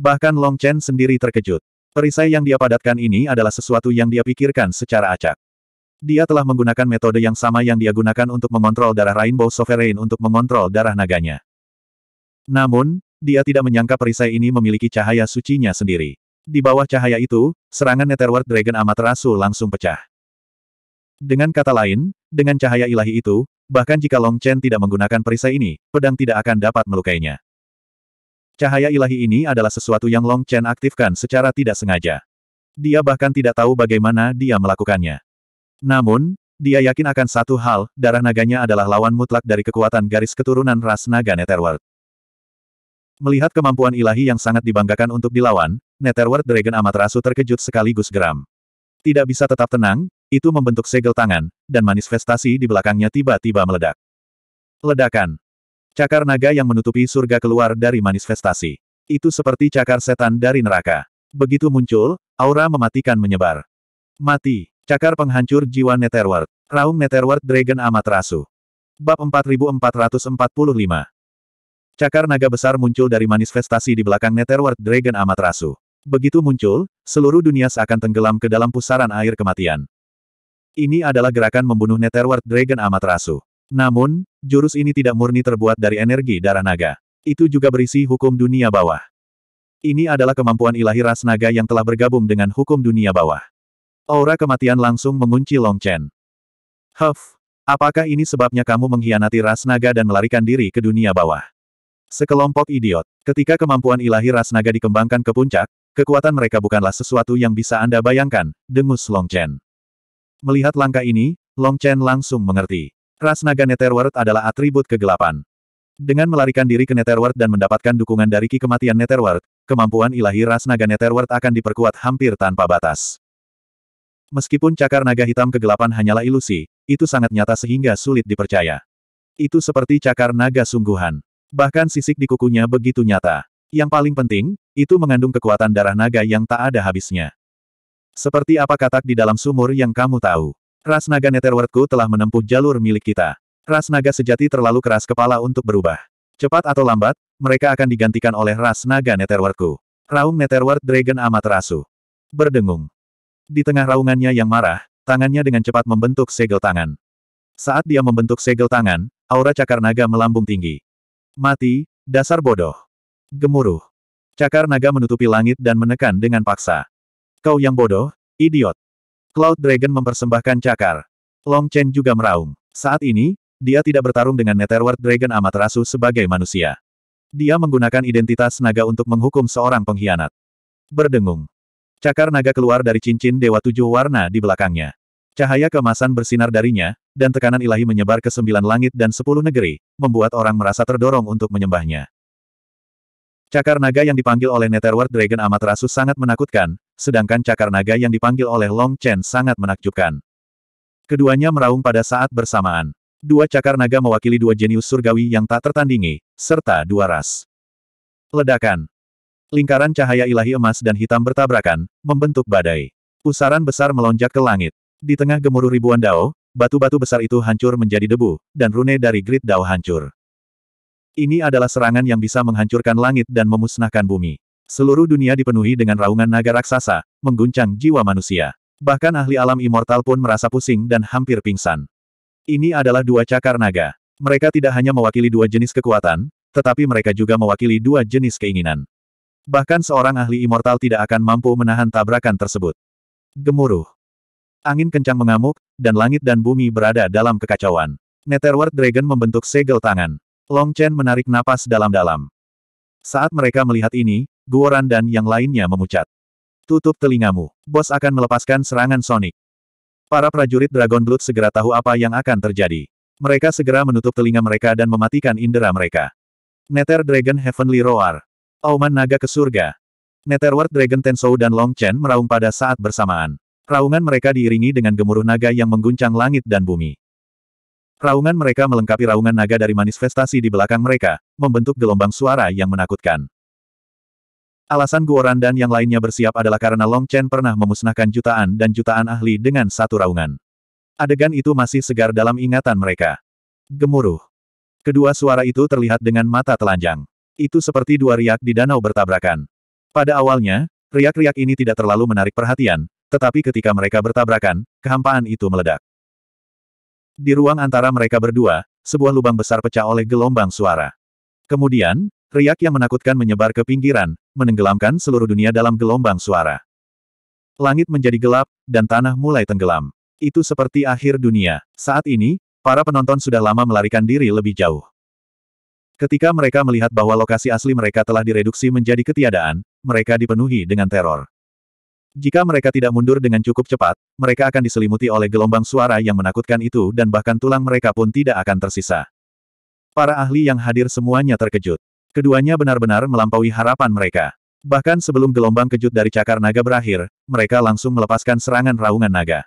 Bahkan Long Chen sendiri terkejut. Perisai yang dia padatkan ini adalah sesuatu yang dia pikirkan secara acak. Dia telah menggunakan metode yang sama yang dia gunakan untuk mengontrol darah Rainbow Sovereign untuk mengontrol darah naganya. Namun, dia tidak menyangka perisai ini memiliki cahaya sucinya sendiri. Di bawah cahaya itu, serangan Netherworld Dragon amat Amaterasu langsung pecah. Dengan kata lain, dengan cahaya ilahi itu, bahkan jika Long Chen tidak menggunakan perisai ini, pedang tidak akan dapat melukainya. Cahaya ilahi ini adalah sesuatu yang Long Chen aktifkan secara tidak sengaja. Dia bahkan tidak tahu bagaimana dia melakukannya. Namun, dia yakin akan satu hal, darah naganya adalah lawan mutlak dari kekuatan garis keturunan ras naga Netherworld. Melihat kemampuan ilahi yang sangat dibanggakan untuk dilawan, Netherworld Dragon amat Amaterasu terkejut sekaligus geram. Tidak bisa tetap tenang, itu membentuk segel tangan, dan manifestasi di belakangnya tiba-tiba meledak. Ledakan. Cakar naga yang menutupi surga keluar dari manifestasi. Itu seperti cakar setan dari neraka. Begitu muncul, aura mematikan menyebar. Mati. Cakar penghancur jiwa Netherworld. Raung Netherworld Dragon amat rasu. Bab 4445. Cakar naga besar muncul dari manifestasi di belakang Netherworld Dragon amat rasu. Begitu muncul, seluruh dunia seakan tenggelam ke dalam pusaran air kematian. Ini adalah gerakan membunuh Netherworld Dragon amat rasu. Namun, jurus ini tidak murni terbuat dari energi darah naga. Itu juga berisi hukum dunia bawah. Ini adalah kemampuan ilahi ras naga yang telah bergabung dengan hukum dunia bawah. Aura kematian langsung mengunci Long Chen. Huff, apakah ini sebabnya kamu mengkhianati ras naga dan melarikan diri ke dunia bawah? Sekelompok idiot. Ketika kemampuan ilahi ras naga dikembangkan ke puncak, kekuatan mereka bukanlah sesuatu yang bisa Anda bayangkan, dengus Long Chen. Melihat langkah ini, Long Chen langsung mengerti. Ras naga Netherworld adalah atribut kegelapan. Dengan melarikan diri ke Netherworld dan mendapatkan dukungan dari Ki Kematian Netherworld, kemampuan ilahi ras naga Netherworld akan diperkuat hampir tanpa batas. Meskipun cakar naga hitam kegelapan hanyalah ilusi, itu sangat nyata sehingga sulit dipercaya. Itu seperti cakar naga sungguhan. Bahkan sisik di kukunya begitu nyata. Yang paling penting, itu mengandung kekuatan darah naga yang tak ada habisnya. Seperti apa katak di dalam sumur yang kamu tahu. Ras naga Netherworldku telah menempuh jalur milik kita. Ras naga sejati terlalu keras kepala untuk berubah. Cepat atau lambat, mereka akan digantikan oleh ras naga Netherworldku. Raung Netherworld Dragon amat rasu. Berdengung. Di tengah raungannya yang marah, tangannya dengan cepat membentuk segel tangan. Saat dia membentuk segel tangan, aura cakar naga melambung tinggi. Mati, dasar bodoh. Gemuruh. Cakar naga menutupi langit dan menekan dengan paksa. Kau yang bodoh, idiot. Cloud Dragon mempersembahkan cakar. Long Chen juga meraung. Saat ini, dia tidak bertarung dengan Netherworld Dragon Amaterasu sebagai manusia. Dia menggunakan identitas naga untuk menghukum seorang pengkhianat. Berdengung. Cakar naga keluar dari cincin Dewa Tujuh Warna di belakangnya. Cahaya kemasan bersinar darinya, dan tekanan ilahi menyebar ke sembilan langit dan sepuluh negeri, membuat orang merasa terdorong untuk menyembahnya. Cakar naga yang dipanggil oleh Netherworld Dragon Amaterasu sangat menakutkan, sedangkan cakar naga yang dipanggil oleh Long Chen sangat menakjubkan. Keduanya meraung pada saat bersamaan. Dua cakar naga mewakili dua jenius surgawi yang tak tertandingi, serta dua ras. Ledakan. Lingkaran cahaya ilahi emas dan hitam bertabrakan, membentuk badai. Pusaran besar melonjak ke langit. Di tengah gemuruh ribuan dao, batu-batu besar itu hancur menjadi debu, dan rune dari grid dao hancur. Ini adalah serangan yang bisa menghancurkan langit dan memusnahkan bumi. Seluruh dunia dipenuhi dengan raungan naga raksasa, mengguncang jiwa manusia. Bahkan ahli alam immortal pun merasa pusing dan hampir pingsan. Ini adalah dua cakar naga. Mereka tidak hanya mewakili dua jenis kekuatan, tetapi mereka juga mewakili dua jenis keinginan. Bahkan seorang ahli immortal tidak akan mampu menahan tabrakan tersebut. Gemuruh. Angin kencang mengamuk, dan langit dan bumi berada dalam kekacauan. Netherworld Dragon membentuk segel tangan. Long Chen menarik napas dalam-dalam. Saat mereka melihat ini, Guoran dan yang lainnya memucat. Tutup telingamu. Bos akan melepaskan serangan Sonic. Para prajurit Dragon Blood segera tahu apa yang akan terjadi. Mereka segera menutup telinga mereka dan mematikan indera mereka. Nether Dragon Heavenly Roar. Auman Naga ke surga. Netherward Dragon Tensou dan Long Chen meraung pada saat bersamaan. Raungan mereka diiringi dengan gemuruh naga yang mengguncang langit dan bumi. Raungan mereka melengkapi raungan naga dari manifestasi di belakang mereka, membentuk gelombang suara yang menakutkan. Alasan Guoran dan yang lainnya bersiap adalah karena Long Chen pernah memusnahkan jutaan dan jutaan ahli dengan satu raungan. Adegan itu masih segar dalam ingatan mereka. Gemuruh. Kedua suara itu terlihat dengan mata telanjang. Itu seperti dua riak di danau bertabrakan. Pada awalnya, riak-riak ini tidak terlalu menarik perhatian, tetapi ketika mereka bertabrakan, kehampaan itu meledak. Di ruang antara mereka berdua, sebuah lubang besar pecah oleh gelombang suara. Kemudian, riak yang menakutkan menyebar ke pinggiran, menenggelamkan seluruh dunia dalam gelombang suara. Langit menjadi gelap, dan tanah mulai tenggelam. Itu seperti akhir dunia. Saat ini, para penonton sudah lama melarikan diri lebih jauh. Ketika mereka melihat bahwa lokasi asli mereka telah direduksi menjadi ketiadaan, mereka dipenuhi dengan teror. Jika mereka tidak mundur dengan cukup cepat, mereka akan diselimuti oleh gelombang suara yang menakutkan itu dan bahkan tulang mereka pun tidak akan tersisa. Para ahli yang hadir semuanya terkejut. Keduanya benar-benar melampaui harapan mereka. Bahkan sebelum gelombang kejut dari cakar naga berakhir, mereka langsung melepaskan serangan raungan naga.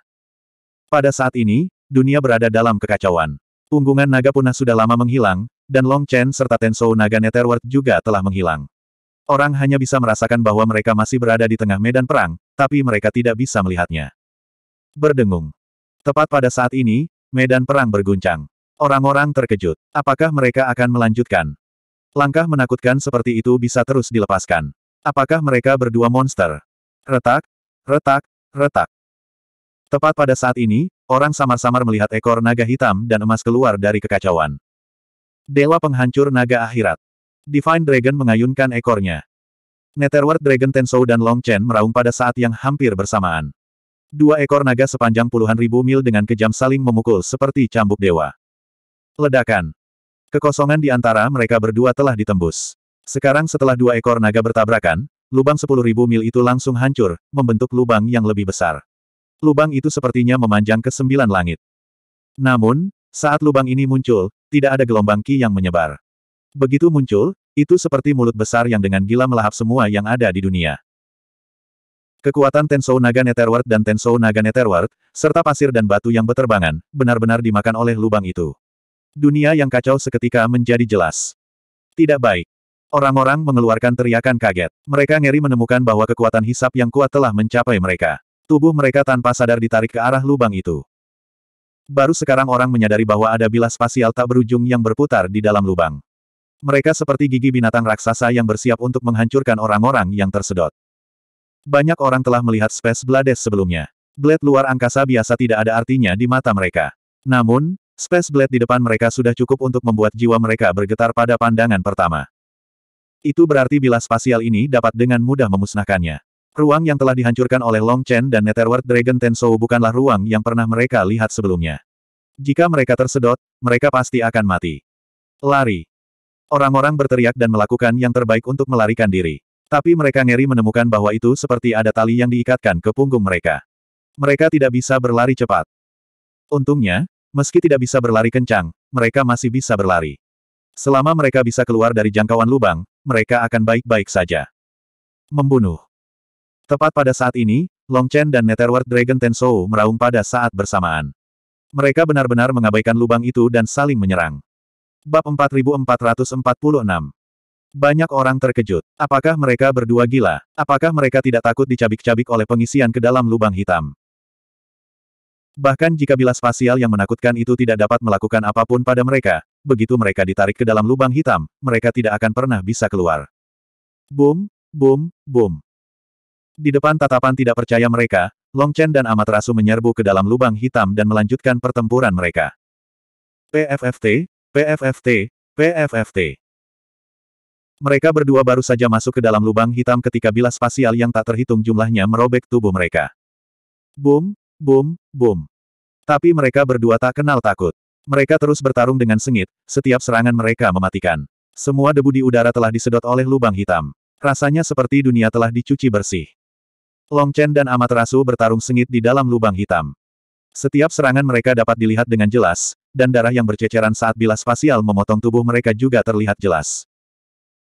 Pada saat ini, dunia berada dalam kekacauan. Punggungan naga punah sudah lama menghilang, dan Long Chen serta Tensou naga Netherworld juga telah menghilang. Orang hanya bisa merasakan bahwa mereka masih berada di tengah medan perang, tapi mereka tidak bisa melihatnya. Berdengung. Tepat pada saat ini, medan perang berguncang. Orang-orang terkejut. Apakah mereka akan melanjutkan? Langkah menakutkan seperti itu bisa terus dilepaskan. Apakah mereka berdua monster? Retak, retak, retak. Tepat pada saat ini, orang samar-samar melihat ekor naga hitam dan emas keluar dari kekacauan. Dewa penghancur naga akhirat. Divine Dragon mengayunkan ekornya. Netherworld Dragon Tensou dan Long Chen meraung pada saat yang hampir bersamaan. Dua ekor naga sepanjang puluhan ribu mil dengan kejam saling memukul seperti cambuk dewa. Ledakan. Kekosongan di antara mereka berdua telah ditembus. Sekarang setelah dua ekor naga bertabrakan, lubang 10.000 mil itu langsung hancur, membentuk lubang yang lebih besar. Lubang itu sepertinya memanjang ke sembilan langit. Namun, saat lubang ini muncul, tidak ada gelombang ki yang menyebar. Begitu muncul, itu seperti mulut besar yang dengan gila melahap semua yang ada di dunia. Kekuatan Tensou Naga Netherworld dan Tensou Naga Netherworld, serta pasir dan batu yang beterbangan, benar-benar dimakan oleh lubang itu. Dunia yang kacau seketika menjadi jelas. Tidak baik. Orang-orang mengeluarkan teriakan kaget. Mereka ngeri menemukan bahwa kekuatan hisap yang kuat telah mencapai mereka. Tubuh mereka tanpa sadar ditarik ke arah lubang itu. Baru sekarang orang menyadari bahwa ada bilah spasial tak berujung yang berputar di dalam lubang. Mereka seperti gigi binatang raksasa yang bersiap untuk menghancurkan orang-orang yang tersedot. Banyak orang telah melihat Space Blades sebelumnya. Blade luar angkasa biasa tidak ada artinya di mata mereka. Namun, Space Blade di depan mereka sudah cukup untuk membuat jiwa mereka bergetar pada pandangan pertama. Itu berarti bila spasial ini dapat dengan mudah memusnahkannya. Ruang yang telah dihancurkan oleh Long Chen dan Netherworld Dragon Tensou bukanlah ruang yang pernah mereka lihat sebelumnya. Jika mereka tersedot, mereka pasti akan mati. Lari. Orang-orang berteriak dan melakukan yang terbaik untuk melarikan diri. Tapi mereka ngeri menemukan bahwa itu seperti ada tali yang diikatkan ke punggung mereka. Mereka tidak bisa berlari cepat. Untungnya, Meski tidak bisa berlari kencang, mereka masih bisa berlari. Selama mereka bisa keluar dari jangkauan lubang, mereka akan baik-baik saja. Membunuh. Tepat pada saat ini, Long Chen dan Netherworld Dragon Tensou meraung pada saat bersamaan. Mereka benar-benar mengabaikan lubang itu dan saling menyerang. Bab 4446 Banyak orang terkejut. Apakah mereka berdua gila? Apakah mereka tidak takut dicabik-cabik oleh pengisian ke dalam lubang hitam? Bahkan jika bilas spasial yang menakutkan itu tidak dapat melakukan apapun pada mereka, begitu mereka ditarik ke dalam lubang hitam, mereka tidak akan pernah bisa keluar. Boom, boom, boom. Di depan tatapan tidak percaya mereka, Long Chen dan Amaterasu menyerbu ke dalam lubang hitam dan melanjutkan pertempuran mereka. PFFT, PFFT, PFFT. Mereka berdua baru saja masuk ke dalam lubang hitam ketika bilas spasial yang tak terhitung jumlahnya merobek tubuh mereka. Boom, Boom, boom. Tapi mereka berdua tak kenal takut. Mereka terus bertarung dengan sengit, setiap serangan mereka mematikan. Semua debu di udara telah disedot oleh lubang hitam. Rasanya seperti dunia telah dicuci bersih. Long Chen dan Amaterasu bertarung sengit di dalam lubang hitam. Setiap serangan mereka dapat dilihat dengan jelas, dan darah yang berceceran saat bilas spasial memotong tubuh mereka juga terlihat jelas.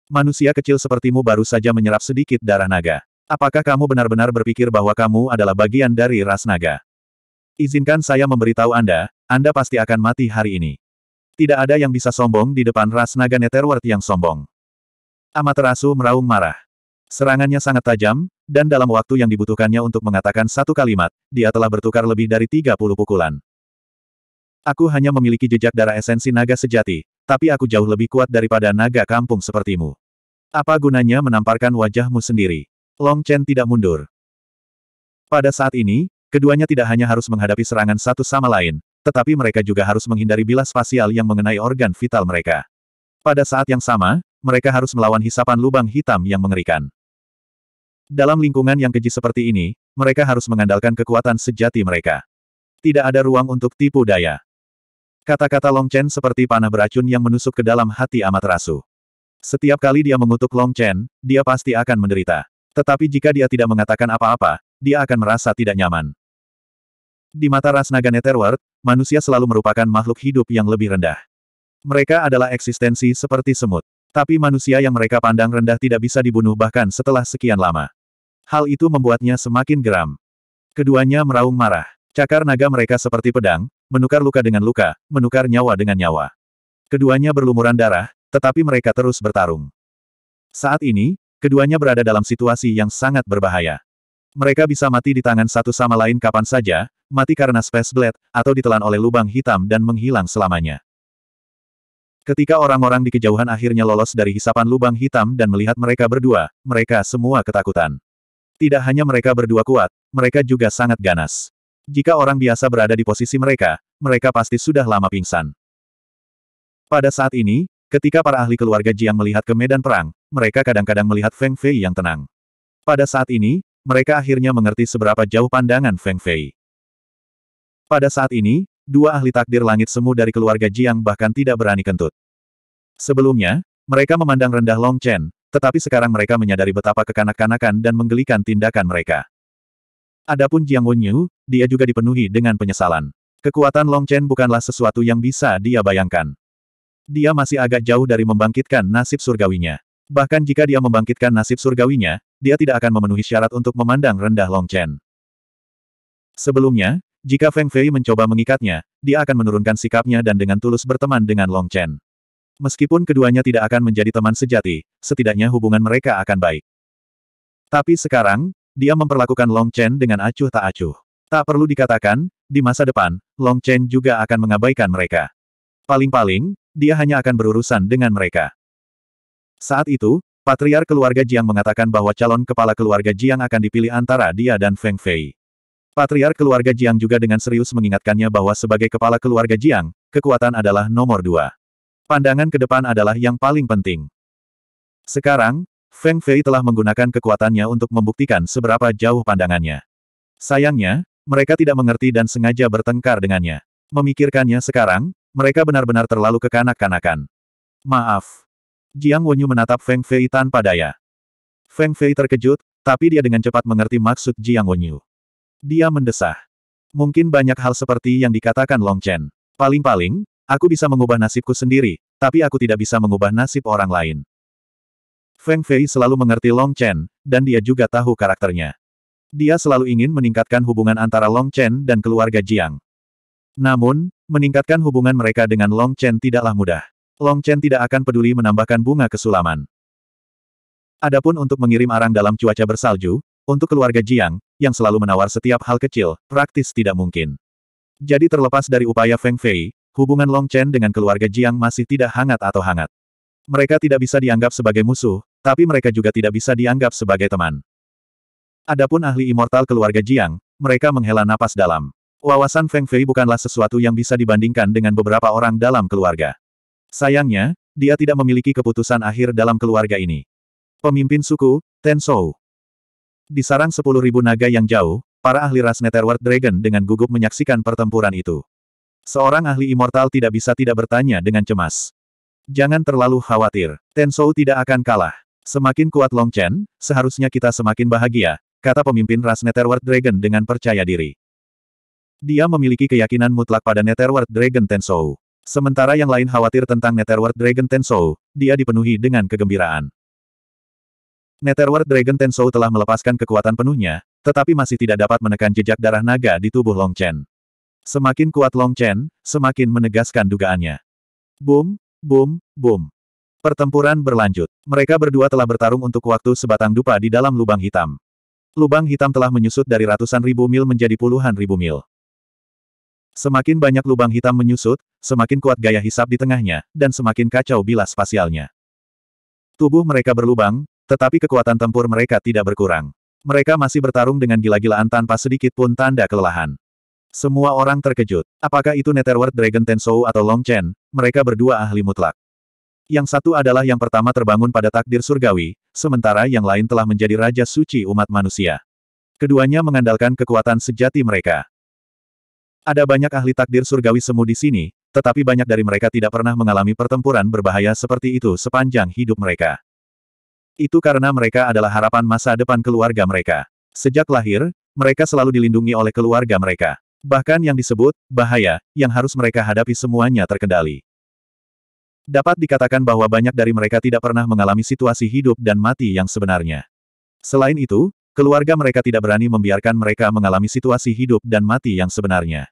Manusia kecil sepertimu baru saja menyerap sedikit darah naga. Apakah kamu benar-benar berpikir bahwa kamu adalah bagian dari ras naga? Izinkan saya memberitahu Anda, Anda pasti akan mati hari ini. Tidak ada yang bisa sombong di depan ras naga Netherworld yang sombong. Amaterasu meraung marah. Serangannya sangat tajam, dan dalam waktu yang dibutuhkannya untuk mengatakan satu kalimat, dia telah bertukar lebih dari 30 pukulan. Aku hanya memiliki jejak darah esensi naga sejati, tapi aku jauh lebih kuat daripada naga kampung sepertimu. Apa gunanya menamparkan wajahmu sendiri? Long Chen tidak mundur. Pada saat ini, keduanya tidak hanya harus menghadapi serangan satu sama lain, tetapi mereka juga harus menghindari bilas spasial yang mengenai organ vital mereka. Pada saat yang sama, mereka harus melawan hisapan lubang hitam yang mengerikan. Dalam lingkungan yang keji seperti ini, mereka harus mengandalkan kekuatan sejati mereka. Tidak ada ruang untuk tipu daya. Kata-kata Long Chen seperti panah beracun yang menusuk ke dalam hati amat rasu. Setiap kali dia mengutuk Long Chen, dia pasti akan menderita. Tetapi jika dia tidak mengatakan apa-apa, dia akan merasa tidak nyaman. Di mata Rasnaga Netherworld, manusia selalu merupakan makhluk hidup yang lebih rendah. Mereka adalah eksistensi seperti semut. Tapi manusia yang mereka pandang rendah tidak bisa dibunuh bahkan setelah sekian lama. Hal itu membuatnya semakin geram. Keduanya meraung marah. Cakar naga mereka seperti pedang, menukar luka dengan luka, menukar nyawa dengan nyawa. Keduanya berlumuran darah, tetapi mereka terus bertarung. Saat ini, Keduanya berada dalam situasi yang sangat berbahaya. Mereka bisa mati di tangan satu sama lain kapan saja, mati karena Space Blade, atau ditelan oleh lubang hitam dan menghilang selamanya. Ketika orang-orang di kejauhan akhirnya lolos dari hisapan lubang hitam dan melihat mereka berdua, mereka semua ketakutan. Tidak hanya mereka berdua kuat, mereka juga sangat ganas. Jika orang biasa berada di posisi mereka, mereka pasti sudah lama pingsan. Pada saat ini, ketika para ahli keluarga Jiang melihat ke medan perang, mereka kadang-kadang melihat Feng Fei yang tenang. Pada saat ini, mereka akhirnya mengerti seberapa jauh pandangan Feng Fei. Pada saat ini, dua ahli takdir langit semu dari keluarga Jiang bahkan tidak berani kentut. Sebelumnya, mereka memandang rendah Long Chen, tetapi sekarang mereka menyadari betapa kekanak-kanakan dan menggelikan tindakan mereka. Adapun Jiang Wenyu, dia juga dipenuhi dengan penyesalan. Kekuatan Long Chen bukanlah sesuatu yang bisa dia bayangkan. Dia masih agak jauh dari membangkitkan nasib surgawinya. Bahkan jika dia membangkitkan nasib surgawinya, dia tidak akan memenuhi syarat untuk memandang rendah Long Chen. Sebelumnya, jika Feng Fei mencoba mengikatnya, dia akan menurunkan sikapnya dan dengan tulus berteman dengan Long Chen. Meskipun keduanya tidak akan menjadi teman sejati, setidaknya hubungan mereka akan baik. Tapi sekarang, dia memperlakukan Long Chen dengan acuh tak acuh. Tak perlu dikatakan, di masa depan, Long Chen juga akan mengabaikan mereka. Paling-paling, dia hanya akan berurusan dengan mereka. Saat itu, Patriar keluarga Jiang mengatakan bahwa calon kepala keluarga Jiang akan dipilih antara dia dan Feng Fei. Patriar keluarga Jiang juga dengan serius mengingatkannya bahwa sebagai kepala keluarga Jiang, kekuatan adalah nomor dua. Pandangan ke depan adalah yang paling penting. Sekarang, Feng Fei telah menggunakan kekuatannya untuk membuktikan seberapa jauh pandangannya. Sayangnya, mereka tidak mengerti dan sengaja bertengkar dengannya. Memikirkannya sekarang, mereka benar-benar terlalu kekanak-kanakan. Maaf, Jiang Wenyu menatap Feng Fei tanpa daya. Feng Fei terkejut, tapi dia dengan cepat mengerti maksud Jiang Wenyu. Dia mendesah. Mungkin banyak hal seperti yang dikatakan Long Chen. Paling-paling, aku bisa mengubah nasibku sendiri, tapi aku tidak bisa mengubah nasib orang lain. Feng Fei selalu mengerti Long Chen, dan dia juga tahu karakternya. Dia selalu ingin meningkatkan hubungan antara Long Chen dan keluarga Jiang. Namun, meningkatkan hubungan mereka dengan Long Chen tidaklah mudah. Long Chen tidak akan peduli menambahkan bunga kesulaman. Adapun untuk mengirim arang dalam cuaca bersalju, untuk keluarga Jiang, yang selalu menawar setiap hal kecil, praktis tidak mungkin. Jadi terlepas dari upaya Feng Fei, hubungan Long Chen dengan keluarga Jiang masih tidak hangat atau hangat. Mereka tidak bisa dianggap sebagai musuh, tapi mereka juga tidak bisa dianggap sebagai teman. Adapun ahli immortal keluarga Jiang, mereka menghela napas dalam. Wawasan Feng Fei bukanlah sesuatu yang bisa dibandingkan dengan beberapa orang dalam keluarga. Sayangnya, dia tidak memiliki keputusan akhir dalam keluarga ini. Pemimpin suku, Tensou. Di sarang sepuluh ribu naga yang jauh, para ahli ras Netherworld Dragon dengan gugup menyaksikan pertempuran itu. Seorang ahli immortal tidak bisa tidak bertanya dengan cemas. Jangan terlalu khawatir, Tensou tidak akan kalah. Semakin kuat Long Chen, seharusnya kita semakin bahagia, kata pemimpin ras Netherworld Dragon dengan percaya diri. Dia memiliki keyakinan mutlak pada Netherworld Dragon Tensou. Sementara yang lain khawatir tentang Netherworld Dragon Tensou, dia dipenuhi dengan kegembiraan. Netherworld Dragon Tensou telah melepaskan kekuatan penuhnya, tetapi masih tidak dapat menekan jejak darah naga di tubuh Long Chen. Semakin kuat Long Chen, semakin menegaskan dugaannya. Boom, boom, boom. Pertempuran berlanjut. Mereka berdua telah bertarung untuk waktu sebatang dupa di dalam lubang hitam. Lubang hitam telah menyusut dari ratusan ribu mil menjadi puluhan ribu mil. Semakin banyak lubang hitam menyusut, semakin kuat gaya hisap di tengahnya, dan semakin kacau bilas spasialnya. Tubuh mereka berlubang, tetapi kekuatan tempur mereka tidak berkurang. Mereka masih bertarung dengan gila-gilaan tanpa sedikit pun tanda kelelahan. Semua orang terkejut. Apakah itu Netherworld Dragon Tensou atau Long Chen? mereka berdua ahli mutlak. Yang satu adalah yang pertama terbangun pada takdir surgawi, sementara yang lain telah menjadi raja suci umat manusia. Keduanya mengandalkan kekuatan sejati mereka. Ada banyak ahli takdir surgawi semu di sini, tetapi banyak dari mereka tidak pernah mengalami pertempuran berbahaya seperti itu sepanjang hidup mereka. Itu karena mereka adalah harapan masa depan keluarga mereka. Sejak lahir, mereka selalu dilindungi oleh keluarga mereka. Bahkan yang disebut bahaya, yang harus mereka hadapi semuanya terkendali. Dapat dikatakan bahwa banyak dari mereka tidak pernah mengalami situasi hidup dan mati yang sebenarnya. Selain itu, keluarga mereka tidak berani membiarkan mereka mengalami situasi hidup dan mati yang sebenarnya.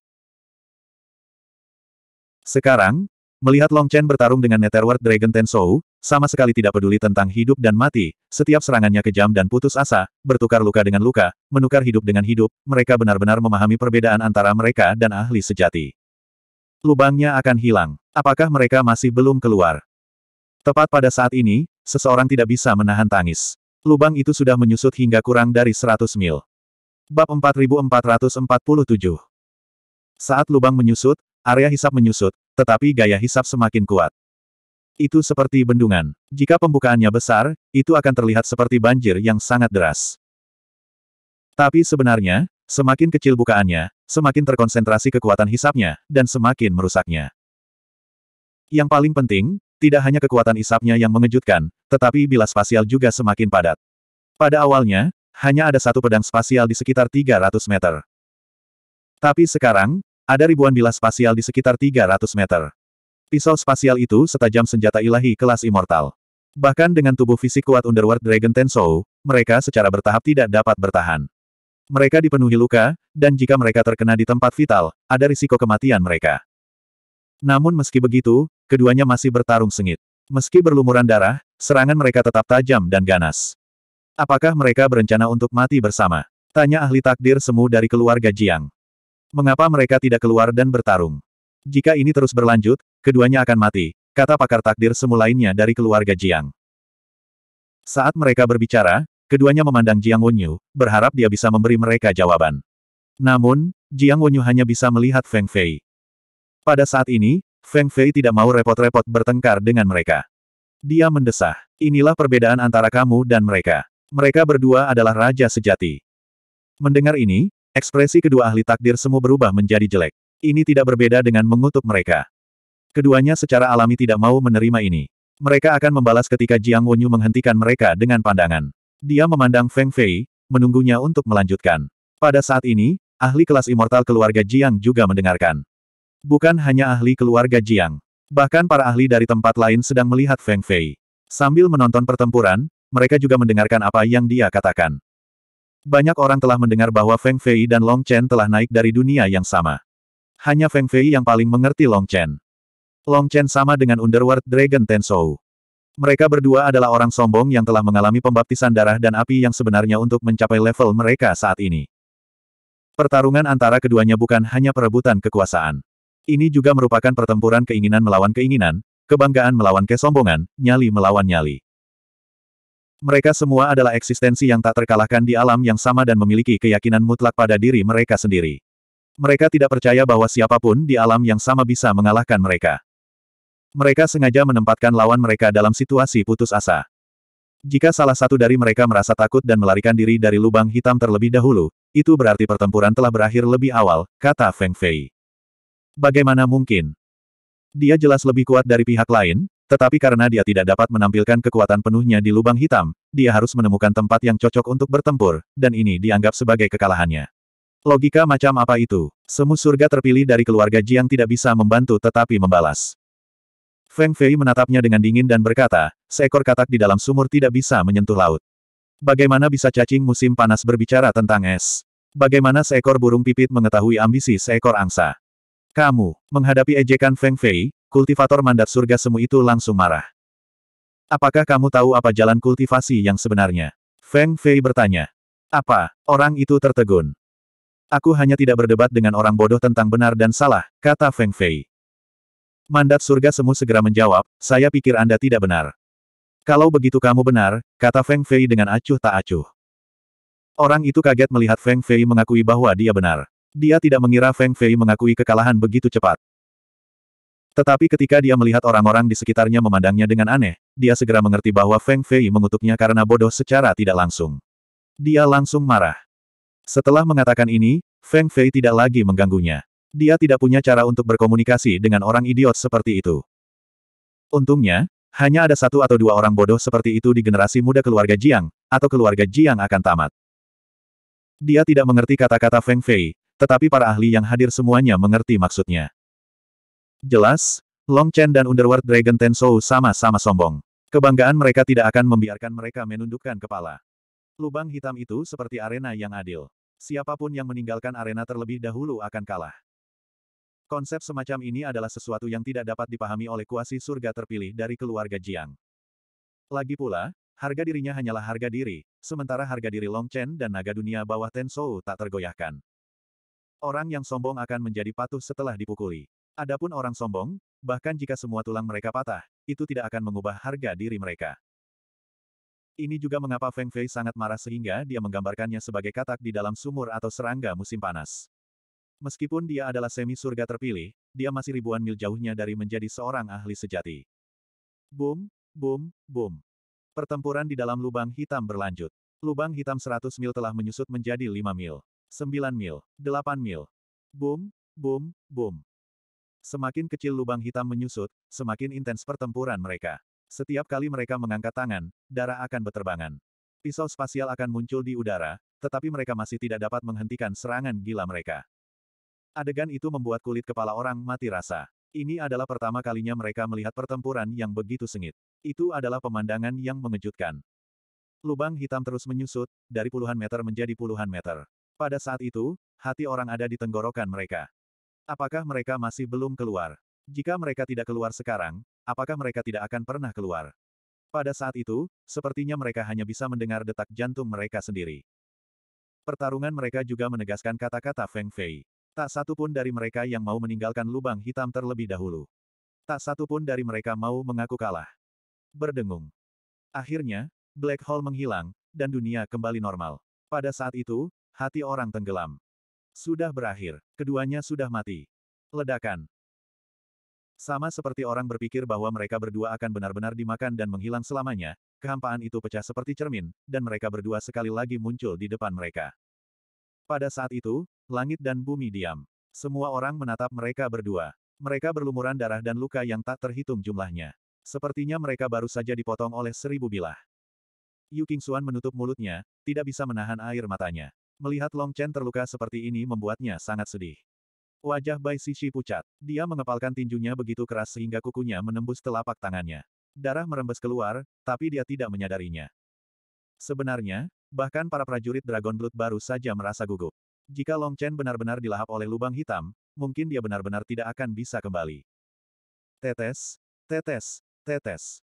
Sekarang, melihat Long Chen bertarung dengan Netherworld Dragon Tensou, sama sekali tidak peduli tentang hidup dan mati, setiap serangannya kejam dan putus asa, bertukar luka dengan luka, menukar hidup dengan hidup, mereka benar-benar memahami perbedaan antara mereka dan ahli sejati. Lubangnya akan hilang. Apakah mereka masih belum keluar? Tepat pada saat ini, seseorang tidak bisa menahan tangis. Lubang itu sudah menyusut hingga kurang dari 100 mil. Bab 4447 Saat lubang menyusut, Area hisap menyusut, tetapi gaya hisap semakin kuat. Itu seperti bendungan. Jika pembukaannya besar, itu akan terlihat seperti banjir yang sangat deras. Tapi sebenarnya, semakin kecil bukaannya, semakin terkonsentrasi kekuatan hisapnya, dan semakin merusaknya. Yang paling penting, tidak hanya kekuatan hisapnya yang mengejutkan, tetapi bila spasial juga semakin padat. Pada awalnya, hanya ada satu pedang spasial di sekitar 300 meter. Tapi sekarang, ada ribuan bilah spasial di sekitar 300 meter. Pisau spasial itu setajam senjata ilahi kelas immortal. Bahkan dengan tubuh fisik kuat Underworld Dragon Tensou, mereka secara bertahap tidak dapat bertahan. Mereka dipenuhi luka, dan jika mereka terkena di tempat vital, ada risiko kematian mereka. Namun meski begitu, keduanya masih bertarung sengit. Meski berlumuran darah, serangan mereka tetap tajam dan ganas. Apakah mereka berencana untuk mati bersama? Tanya ahli takdir semu dari keluarga Jiang. Mengapa mereka tidak keluar dan bertarung? Jika ini terus berlanjut, keduanya akan mati, kata pakar takdir semu lainnya dari keluarga Jiang. Saat mereka berbicara, keduanya memandang Jiang Wenyu, berharap dia bisa memberi mereka jawaban. Namun, Jiang Wenyu hanya bisa melihat Feng Fei. Pada saat ini, Feng Fei tidak mau repot-repot bertengkar dengan mereka. Dia mendesah. Inilah perbedaan antara kamu dan mereka. Mereka berdua adalah raja sejati. Mendengar ini, Ekspresi kedua ahli takdir semu berubah menjadi jelek. Ini tidak berbeda dengan mengutuk mereka. Keduanya secara alami tidak mau menerima ini. Mereka akan membalas ketika Jiang Wenyu menghentikan mereka dengan pandangan. Dia memandang Feng Fei, menunggunya untuk melanjutkan. Pada saat ini, ahli kelas immortal keluarga Jiang juga mendengarkan. Bukan hanya ahli keluarga Jiang. Bahkan para ahli dari tempat lain sedang melihat Feng Fei. Sambil menonton pertempuran, mereka juga mendengarkan apa yang dia katakan. Banyak orang telah mendengar bahwa Feng Fei dan Long Chen telah naik dari dunia yang sama. Hanya Feng Fei yang paling mengerti Long Chen. Long Chen sama dengan Underworld Dragon Tensou. Mereka berdua adalah orang sombong yang telah mengalami pembaptisan darah dan api yang sebenarnya untuk mencapai level mereka saat ini. Pertarungan antara keduanya bukan hanya perebutan kekuasaan. Ini juga merupakan pertempuran keinginan melawan keinginan, kebanggaan melawan kesombongan, nyali melawan nyali. Mereka semua adalah eksistensi yang tak terkalahkan di alam yang sama dan memiliki keyakinan mutlak pada diri mereka sendiri. Mereka tidak percaya bahwa siapapun di alam yang sama bisa mengalahkan mereka. Mereka sengaja menempatkan lawan mereka dalam situasi putus asa. Jika salah satu dari mereka merasa takut dan melarikan diri dari lubang hitam terlebih dahulu, itu berarti pertempuran telah berakhir lebih awal, kata Feng Fei. Bagaimana mungkin? Dia jelas lebih kuat dari pihak lain, tetapi karena dia tidak dapat menampilkan kekuatan penuhnya di lubang hitam, dia harus menemukan tempat yang cocok untuk bertempur, dan ini dianggap sebagai kekalahannya. Logika macam apa itu? Semu surga terpilih dari keluarga Jiang tidak bisa membantu tetapi membalas. Feng Fei menatapnya dengan dingin dan berkata, seekor katak di dalam sumur tidak bisa menyentuh laut. Bagaimana bisa cacing musim panas berbicara tentang es? Bagaimana seekor burung pipit mengetahui ambisi seekor angsa? Kamu, menghadapi ejekan Feng Fei, Kultivator mandat surga semu itu langsung marah. Apakah kamu tahu apa jalan kultivasi yang sebenarnya? Feng Fei bertanya. Apa? Orang itu tertegun. Aku hanya tidak berdebat dengan orang bodoh tentang benar dan salah, kata Feng Fei. Mandat surga semu segera menjawab, saya pikir Anda tidak benar. Kalau begitu kamu benar, kata Feng Fei dengan acuh tak acuh. Orang itu kaget melihat Feng Fei mengakui bahwa dia benar. Dia tidak mengira Feng Fei mengakui kekalahan begitu cepat. Tetapi ketika dia melihat orang-orang di sekitarnya memandangnya dengan aneh, dia segera mengerti bahwa Feng Fei mengutuknya karena bodoh secara tidak langsung. Dia langsung marah. Setelah mengatakan ini, Feng Fei tidak lagi mengganggunya. Dia tidak punya cara untuk berkomunikasi dengan orang idiot seperti itu. Untungnya, hanya ada satu atau dua orang bodoh seperti itu di generasi muda keluarga Jiang, atau keluarga Jiang akan tamat. Dia tidak mengerti kata-kata Feng Fei, tetapi para ahli yang hadir semuanya mengerti maksudnya. Jelas, Long Chen dan Underworld Dragon Tensou sama-sama sombong. Kebanggaan mereka tidak akan membiarkan mereka menundukkan kepala. Lubang hitam itu seperti arena yang adil. Siapapun yang meninggalkan arena terlebih dahulu akan kalah. Konsep semacam ini adalah sesuatu yang tidak dapat dipahami oleh kuasi surga terpilih dari keluarga Jiang. Lagi pula, harga dirinya hanyalah harga diri, sementara harga diri Long Chen dan naga dunia bawah Tensou tak tergoyahkan. Orang yang sombong akan menjadi patuh setelah dipukuli. Adapun orang sombong, bahkan jika semua tulang mereka patah, itu tidak akan mengubah harga diri mereka. Ini juga mengapa Feng Fei sangat marah sehingga dia menggambarkannya sebagai katak di dalam sumur atau serangga musim panas. Meskipun dia adalah semi surga terpilih, dia masih ribuan mil jauhnya dari menjadi seorang ahli sejati. Boom, boom, boom. Pertempuran di dalam lubang hitam berlanjut. Lubang hitam 100 mil telah menyusut menjadi 5 mil, 9 mil, 8 mil. Boom, boom, boom. Semakin kecil lubang hitam menyusut, semakin intens pertempuran mereka. Setiap kali mereka mengangkat tangan, darah akan beterbangan. Pisau spasial akan muncul di udara, tetapi mereka masih tidak dapat menghentikan serangan gila mereka. Adegan itu membuat kulit kepala orang mati rasa. Ini adalah pertama kalinya mereka melihat pertempuran yang begitu sengit. Itu adalah pemandangan yang mengejutkan. Lubang hitam terus menyusut, dari puluhan meter menjadi puluhan meter. Pada saat itu, hati orang ada di tenggorokan mereka. Apakah mereka masih belum keluar? Jika mereka tidak keluar sekarang, apakah mereka tidak akan pernah keluar? Pada saat itu, sepertinya mereka hanya bisa mendengar detak jantung mereka sendiri. Pertarungan mereka juga menegaskan kata-kata Feng Fei. Tak satu pun dari mereka yang mau meninggalkan lubang hitam terlebih dahulu. Tak satu pun dari mereka mau mengaku kalah. Berdengung. Akhirnya, Black Hole menghilang, dan dunia kembali normal. Pada saat itu, hati orang tenggelam. Sudah berakhir, keduanya sudah mati. Ledakan. Sama seperti orang berpikir bahwa mereka berdua akan benar-benar dimakan dan menghilang selamanya, kehampaan itu pecah seperti cermin, dan mereka berdua sekali lagi muncul di depan mereka. Pada saat itu, langit dan bumi diam. Semua orang menatap mereka berdua. Mereka berlumuran darah dan luka yang tak terhitung jumlahnya. Sepertinya mereka baru saja dipotong oleh seribu bilah. Yu Qingxuan menutup mulutnya, tidak bisa menahan air matanya. Melihat Long Chen terluka seperti ini membuatnya sangat sedih. Wajah Bai Sishi pucat. Dia mengepalkan tinjunya begitu keras sehingga kukunya menembus telapak tangannya. Darah merembes keluar, tapi dia tidak menyadarinya. Sebenarnya, bahkan para prajurit Dragon Blood baru saja merasa gugup. Jika Long Chen benar-benar dilahap oleh lubang hitam, mungkin dia benar-benar tidak akan bisa kembali. Tetes, tetes, tetes.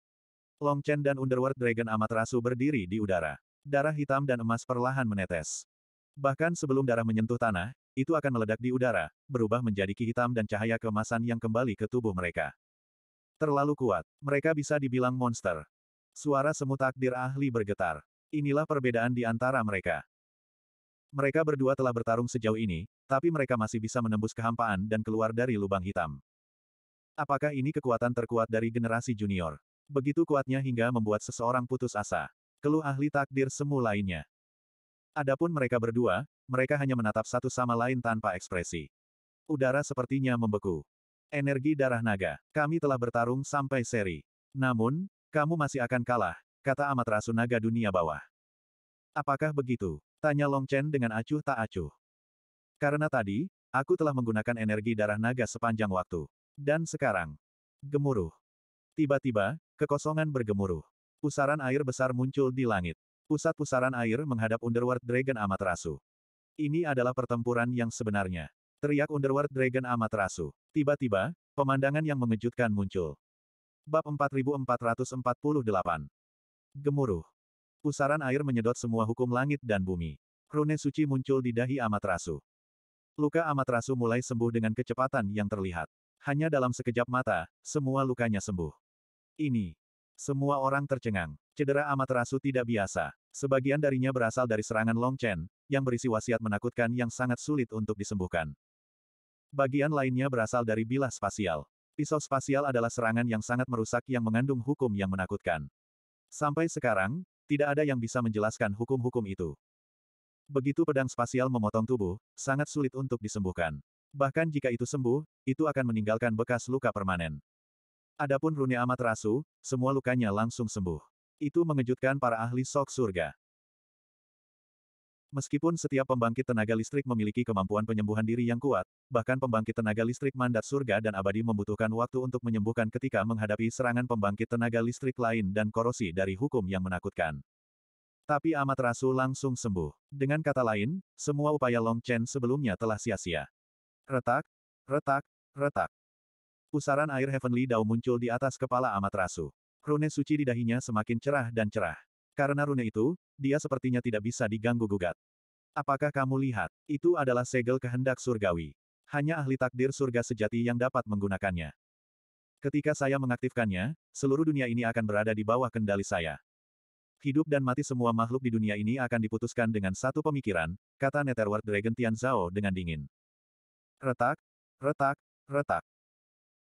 Long Chen dan Underworld Dragon amat rasu berdiri di udara. Darah hitam dan emas perlahan menetes. Bahkan sebelum darah menyentuh tanah, itu akan meledak di udara, berubah menjadi ki hitam dan cahaya kemasan yang kembali ke tubuh mereka. Terlalu kuat, mereka bisa dibilang monster. Suara semut takdir ahli bergetar. Inilah perbedaan di antara mereka. Mereka berdua telah bertarung sejauh ini, tapi mereka masih bisa menembus kehampaan dan keluar dari lubang hitam. Apakah ini kekuatan terkuat dari generasi junior? Begitu kuatnya hingga membuat seseorang putus asa. Keluh ahli takdir semu lainnya. Adapun mereka berdua, mereka hanya menatap satu sama lain tanpa ekspresi. Udara sepertinya membeku. Energi darah naga, kami telah bertarung sampai seri. Namun, kamu masih akan kalah, kata Amaterasu naga dunia bawah. Apakah begitu? Tanya Long Chen dengan acuh tak acuh. Karena tadi, aku telah menggunakan energi darah naga sepanjang waktu. Dan sekarang, gemuruh. Tiba-tiba, kekosongan bergemuruh. Pusaran air besar muncul di langit. Pusat pusaran air menghadap Underworld Dragon Amaterasu. Ini adalah pertempuran yang sebenarnya. Teriak Underworld Dragon Amaterasu. Tiba-tiba, pemandangan yang mengejutkan muncul. Bab 4448. Gemuruh. Pusaran air menyedot semua hukum langit dan bumi. Rune suci muncul di dahi Amaterasu. Luka Amaterasu mulai sembuh dengan kecepatan yang terlihat. Hanya dalam sekejap mata, semua lukanya sembuh. Ini. Semua orang tercengang. Cedera amat rasu tidak biasa. Sebagian darinya berasal dari serangan Long Chen, yang berisi wasiat menakutkan yang sangat sulit untuk disembuhkan. Bagian lainnya berasal dari bilah spasial. Pisau spasial adalah serangan yang sangat merusak yang mengandung hukum yang menakutkan. Sampai sekarang, tidak ada yang bisa menjelaskan hukum-hukum itu. Begitu pedang spasial memotong tubuh, sangat sulit untuk disembuhkan. Bahkan jika itu sembuh, itu akan meninggalkan bekas luka permanen. Adapun rune amat rasu, semua lukanya langsung sembuh. Itu mengejutkan para ahli sok surga. Meskipun setiap pembangkit tenaga listrik memiliki kemampuan penyembuhan diri yang kuat, bahkan pembangkit tenaga listrik mandat surga dan abadi membutuhkan waktu untuk menyembuhkan ketika menghadapi serangan pembangkit tenaga listrik lain dan korosi dari hukum yang menakutkan. Tapi amat rasu langsung sembuh. Dengan kata lain, semua upaya Long Chen sebelumnya telah sia-sia. Retak, retak, retak. Pusaran air Heavenly Dao muncul di atas kepala amat rasu. Rune suci di dahinya semakin cerah dan cerah. Karena rune itu, dia sepertinya tidak bisa diganggu-gugat. Apakah kamu lihat? Itu adalah segel kehendak surgawi. Hanya ahli takdir surga sejati yang dapat menggunakannya. Ketika saya mengaktifkannya, seluruh dunia ini akan berada di bawah kendali saya. Hidup dan mati semua makhluk di dunia ini akan diputuskan dengan satu pemikiran, kata Netherworld Dragon Tian Zhao dengan dingin. Retak, retak, retak.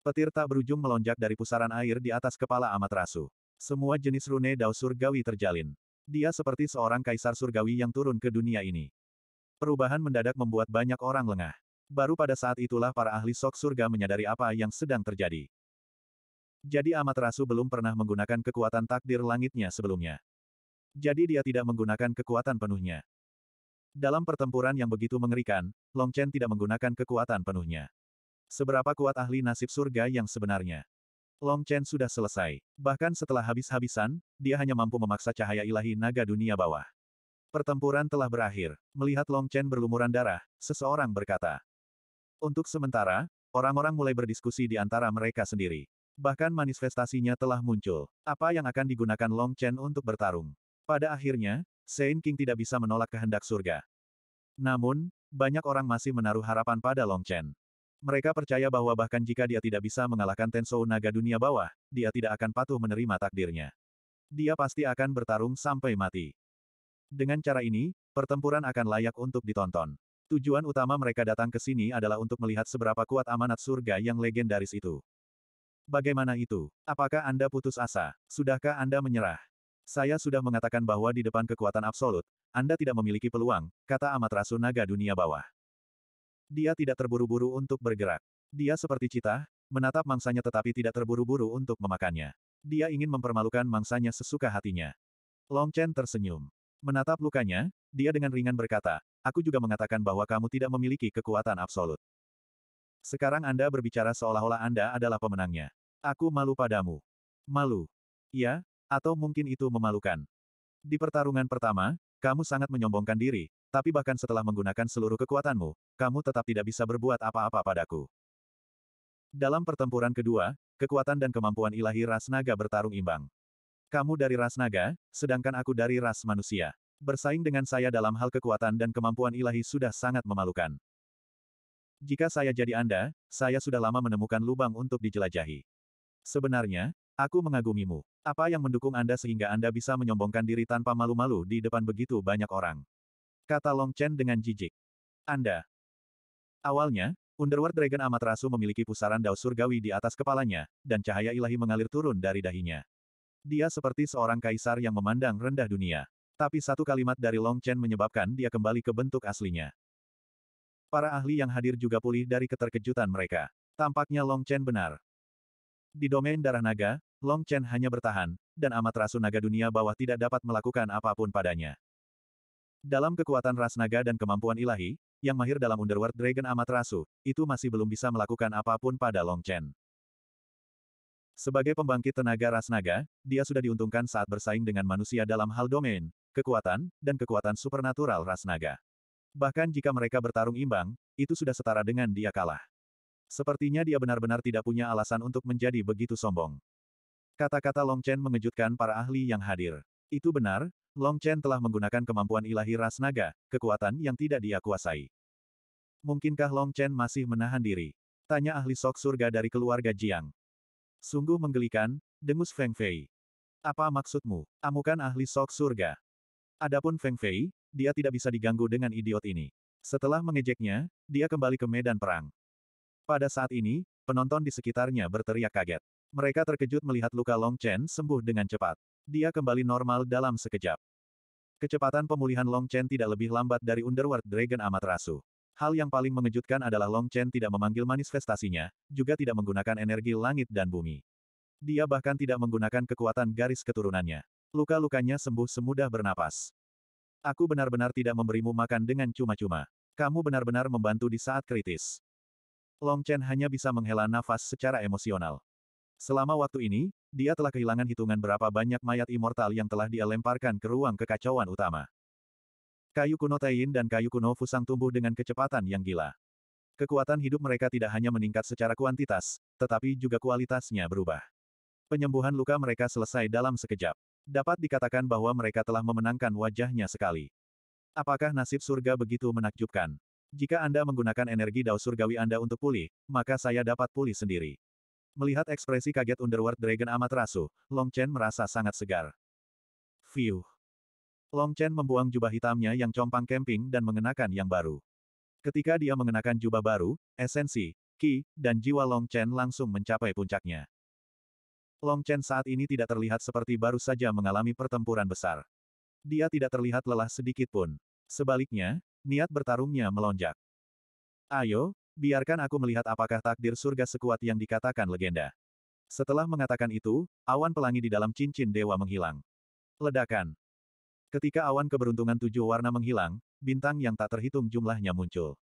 Petir tak berujung melonjak dari pusaran air di atas kepala Amaterasu. Semua jenis rune dao surgawi terjalin. Dia seperti seorang kaisar surgawi yang turun ke dunia ini. Perubahan mendadak membuat banyak orang lengah. Baru pada saat itulah para ahli sok surga menyadari apa yang sedang terjadi. Jadi Amaterasu belum pernah menggunakan kekuatan takdir langitnya sebelumnya. Jadi dia tidak menggunakan kekuatan penuhnya. Dalam pertempuran yang begitu mengerikan, Long Chen tidak menggunakan kekuatan penuhnya. Seberapa kuat ahli nasib surga yang sebenarnya? Long Chen sudah selesai. Bahkan setelah habis-habisan, dia hanya mampu memaksa cahaya ilahi naga dunia bawah. Pertempuran telah berakhir. Melihat Long Chen berlumuran darah, seseorang berkata. Untuk sementara, orang-orang mulai berdiskusi di antara mereka sendiri. Bahkan manifestasinya telah muncul. Apa yang akan digunakan Long Chen untuk bertarung? Pada akhirnya, Saint King tidak bisa menolak kehendak surga. Namun, banyak orang masih menaruh harapan pada Long Chen. Mereka percaya bahwa bahkan jika dia tidak bisa mengalahkan Tensou Naga dunia bawah, dia tidak akan patuh menerima takdirnya. Dia pasti akan bertarung sampai mati. Dengan cara ini, pertempuran akan layak untuk ditonton. Tujuan utama mereka datang ke sini adalah untuk melihat seberapa kuat amanat surga yang legendaris itu. Bagaimana itu? Apakah Anda putus asa? Sudahkah Anda menyerah? Saya sudah mengatakan bahwa di depan kekuatan absolut, Anda tidak memiliki peluang, kata Amaterasu Naga dunia bawah. Dia tidak terburu-buru untuk bergerak. Dia seperti cita, menatap mangsanya tetapi tidak terburu-buru untuk memakannya. Dia ingin mempermalukan mangsanya sesuka hatinya. Long Chen tersenyum. Menatap lukanya, dia dengan ringan berkata, aku juga mengatakan bahwa kamu tidak memiliki kekuatan absolut. Sekarang Anda berbicara seolah-olah Anda adalah pemenangnya. Aku malu padamu. Malu. Ya, atau mungkin itu memalukan. Di pertarungan pertama, kamu sangat menyombongkan diri, tapi bahkan setelah menggunakan seluruh kekuatanmu, kamu tetap tidak bisa berbuat apa-apa padaku. Dalam pertempuran kedua, kekuatan dan kemampuan ilahi ras naga bertarung imbang. Kamu dari ras naga, sedangkan aku dari ras manusia. Bersaing dengan saya dalam hal kekuatan dan kemampuan ilahi sudah sangat memalukan. Jika saya jadi Anda, saya sudah lama menemukan lubang untuk dijelajahi. Sebenarnya, Aku mengagumimu. Apa yang mendukung Anda sehingga Anda bisa menyombongkan diri tanpa malu-malu di depan begitu banyak orang? Kata Long Chen dengan jijik. Anda. Awalnya, Underworld Dragon Amaterasu memiliki pusaran dao surgawi di atas kepalanya, dan cahaya ilahi mengalir turun dari dahinya. Dia seperti seorang kaisar yang memandang rendah dunia. Tapi satu kalimat dari Long Chen menyebabkan dia kembali ke bentuk aslinya. Para ahli yang hadir juga pulih dari keterkejutan mereka. Tampaknya Long Chen benar. Di domain darah naga, Long Chen hanya bertahan, dan Amaterasu naga dunia bawah tidak dapat melakukan apapun padanya. Dalam kekuatan ras naga dan kemampuan ilahi, yang mahir dalam Underworld Dragon amat rasu, itu masih belum bisa melakukan apapun pada Long Chen. Sebagai pembangkit tenaga ras naga, dia sudah diuntungkan saat bersaing dengan manusia dalam hal domain, kekuatan, dan kekuatan supernatural ras naga. Bahkan jika mereka bertarung imbang, itu sudah setara dengan dia kalah. Sepertinya dia benar-benar tidak punya alasan untuk menjadi begitu sombong. Kata-kata Long Chen mengejutkan para ahli yang hadir. Itu benar, Long Chen telah menggunakan kemampuan ilahi ras naga, kekuatan yang tidak dia kuasai. Mungkinkah Long Chen masih menahan diri? Tanya ahli sok surga dari keluarga Jiang. Sungguh menggelikan, dengus Feng Fei. Apa maksudmu? Amukan ahli sok surga. Adapun Feng Fei, dia tidak bisa diganggu dengan idiot ini. Setelah mengejeknya, dia kembali ke medan perang. Pada saat ini, penonton di sekitarnya berteriak kaget. Mereka terkejut melihat luka Long Chen sembuh dengan cepat. Dia kembali normal dalam sekejap. Kecepatan pemulihan Long Chen tidak lebih lambat dari Underworld Dragon Amaterasu. Hal yang paling mengejutkan adalah Long Chen tidak memanggil manifestasinya, juga tidak menggunakan energi langit dan bumi. Dia bahkan tidak menggunakan kekuatan garis keturunannya. Luka-lukanya sembuh semudah bernapas. Aku benar-benar tidak memberimu makan dengan cuma-cuma. Kamu benar-benar membantu di saat kritis. Long Chen hanya bisa menghela nafas secara emosional. Selama waktu ini, dia telah kehilangan hitungan berapa banyak mayat immortal yang telah dia lemparkan ke ruang kekacauan utama. Kayu kuno Tain dan kayu kuno Fusang tumbuh dengan kecepatan yang gila. Kekuatan hidup mereka tidak hanya meningkat secara kuantitas, tetapi juga kualitasnya berubah. Penyembuhan luka mereka selesai dalam sekejap. Dapat dikatakan bahwa mereka telah memenangkan wajahnya sekali. Apakah nasib surga begitu menakjubkan? Jika Anda menggunakan energi dao surgawi Anda untuk pulih, maka saya dapat pulih sendiri. Melihat ekspresi kaget Underworld Dragon amat rasu, Long Chen merasa sangat segar. View. Long Chen membuang jubah hitamnya yang compang camping dan mengenakan yang baru. Ketika dia mengenakan jubah baru, esensi, ki, dan jiwa Long Chen langsung mencapai puncaknya. Long Chen saat ini tidak terlihat seperti baru saja mengalami pertempuran besar. Dia tidak terlihat lelah sedikit pun. Sebaliknya, niat bertarungnya melonjak. Ayo, biarkan aku melihat apakah takdir surga sekuat yang dikatakan legenda. Setelah mengatakan itu, awan pelangi di dalam cincin dewa menghilang. Ledakan. Ketika awan keberuntungan tujuh warna menghilang, bintang yang tak terhitung jumlahnya muncul.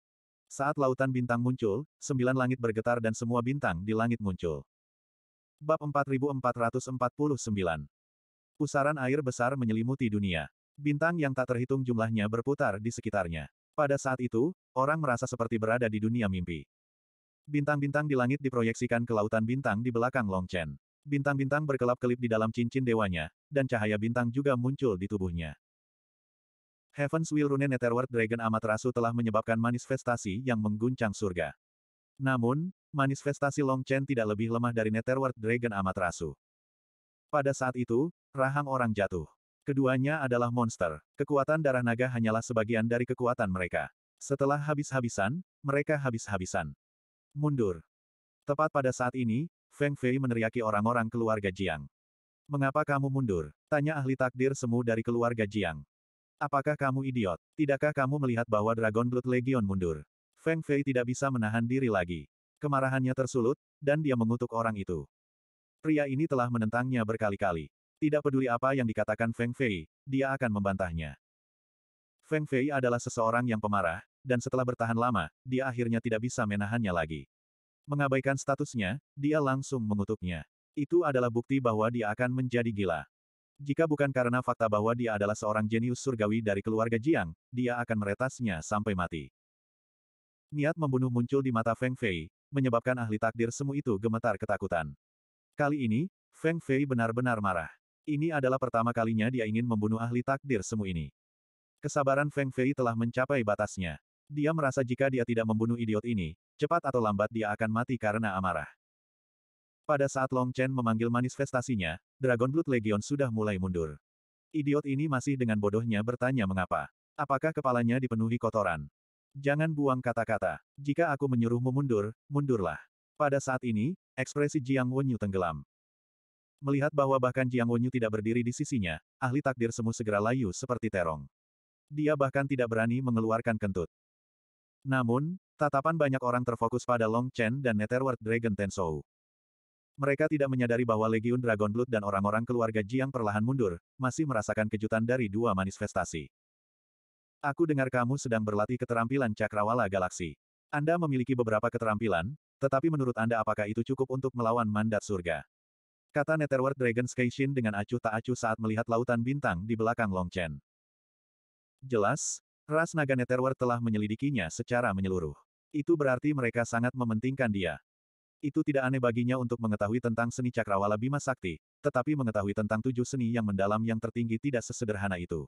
Saat lautan bintang muncul, sembilan langit bergetar dan semua bintang di langit muncul. Bab 4449 Pusaran air besar menyelimuti dunia. Bintang yang tak terhitung jumlahnya berputar di sekitarnya. Pada saat itu, orang merasa seperti berada di dunia mimpi. Bintang-bintang di langit diproyeksikan ke lautan bintang di belakang Long Chen. Bintang-bintang berkelap-kelip di dalam cincin dewanya, dan cahaya bintang juga muncul di tubuhnya. Heaven's Will Rune Netherworld Dragon Amaterasu telah menyebabkan manifestasi yang mengguncang surga. Namun, manifestasi Long Chen tidak lebih lemah dari Netherworld Dragon Amaterasu. Pada saat itu, rahang orang jatuh. Keduanya adalah monster. Kekuatan darah naga hanyalah sebagian dari kekuatan mereka. Setelah habis-habisan, mereka habis-habisan. Mundur. Tepat pada saat ini, Feng Fei meneriaki orang-orang keluarga Jiang. Mengapa kamu mundur? Tanya ahli takdir semu dari keluarga Jiang. Apakah kamu idiot? Tidakkah kamu melihat bahwa Dragon Blood Legion mundur? Feng Fei tidak bisa menahan diri lagi. Kemarahannya tersulut, dan dia mengutuk orang itu. Pria ini telah menentangnya berkali-kali. Tidak peduli apa yang dikatakan Feng Fei, dia akan membantahnya. Feng Fei adalah seseorang yang pemarah, dan setelah bertahan lama, dia akhirnya tidak bisa menahannya lagi. Mengabaikan statusnya, dia langsung mengutuknya. Itu adalah bukti bahwa dia akan menjadi gila. Jika bukan karena fakta bahwa dia adalah seorang jenius surgawi dari keluarga Jiang, dia akan meretasnya sampai mati. Niat membunuh muncul di mata Feng Fei, menyebabkan ahli takdir semu itu gemetar ketakutan. Kali ini, Feng Fei benar-benar marah. Ini adalah pertama kalinya dia ingin membunuh ahli takdir semu ini. Kesabaran Feng Fei telah mencapai batasnya. Dia merasa jika dia tidak membunuh idiot ini, cepat atau lambat dia akan mati karena amarah. Pada saat Long Chen memanggil manifestasinya, Dragon Blood Legion sudah mulai mundur. Idiot ini masih dengan bodohnya bertanya mengapa. Apakah kepalanya dipenuhi kotoran? Jangan buang kata-kata. Jika aku menyuruhmu mundur, mundurlah. Pada saat ini, ekspresi Jiang Wenyu tenggelam. Melihat bahwa bahkan Jiang Wenyu tidak berdiri di sisinya, ahli takdir semu segera layu seperti terong. Dia bahkan tidak berani mengeluarkan kentut. Namun, tatapan banyak orang terfokus pada Long Chen dan Netherworld Dragon Tensou. Mereka tidak menyadari bahwa Legiun Dragon Blood dan orang-orang keluarga Jiang perlahan mundur, masih merasakan kejutan dari dua manifestasi. Aku dengar kamu sedang berlatih keterampilan cakrawala galaksi. Anda memiliki beberapa keterampilan, tetapi menurut Anda apakah itu cukup untuk melawan mandat surga? Kata Netherworld Dragon Sky Shin dengan acuh tak acuh saat melihat lautan bintang di belakang Long Chen. Jelas, ras naga Netherworld telah menyelidikinya secara menyeluruh. Itu berarti mereka sangat mementingkan dia. Itu tidak aneh baginya untuk mengetahui tentang seni cakrawala Bima Sakti, tetapi mengetahui tentang tujuh seni yang mendalam yang tertinggi tidak sesederhana itu.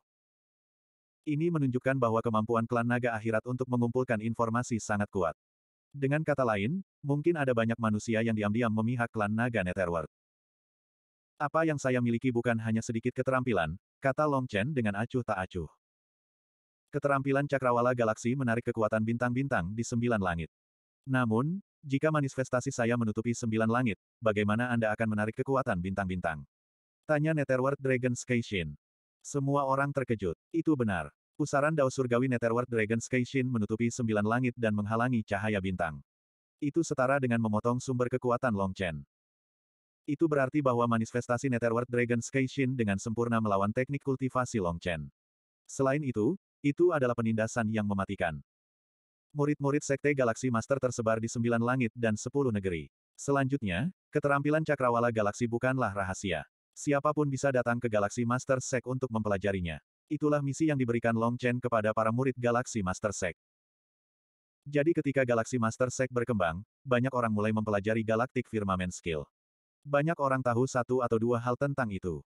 Ini menunjukkan bahwa kemampuan klan naga akhirat untuk mengumpulkan informasi sangat kuat. Dengan kata lain, mungkin ada banyak manusia yang diam-diam memihak klan naga Netherworld. Apa yang saya miliki bukan hanya sedikit keterampilan, kata Long Chen dengan acuh tak acuh. Keterampilan cakrawala galaksi menarik kekuatan bintang-bintang di sembilan langit. Namun, jika manifestasi saya menutupi sembilan langit, bagaimana Anda akan menarik kekuatan bintang-bintang? Tanya Netherworld Dragon Skyshin. Semua orang terkejut. Itu benar. Pusaran Dao Surgawi Netherworld Dragon Skyshin menutupi sembilan langit dan menghalangi cahaya bintang. Itu setara dengan memotong sumber kekuatan Long Chen. Itu berarti bahwa manifestasi Netherworld Dragon Sky Shin dengan sempurna melawan teknik kultivasi Longchen. Selain itu, itu adalah penindasan yang mematikan. Murid-murid Sekte Galaksi Master tersebar di sembilan langit dan sepuluh negeri. Selanjutnya, keterampilan Cakrawala Galaksi bukanlah rahasia. Siapapun bisa datang ke Galaksi Master Sek untuk mempelajarinya. Itulah misi yang diberikan Long Chen kepada para murid Galaksi Master Sek. Jadi ketika Galaksi Master Sek berkembang, banyak orang mulai mempelajari Galactic Firmament Skill. Banyak orang tahu satu atau dua hal tentang itu.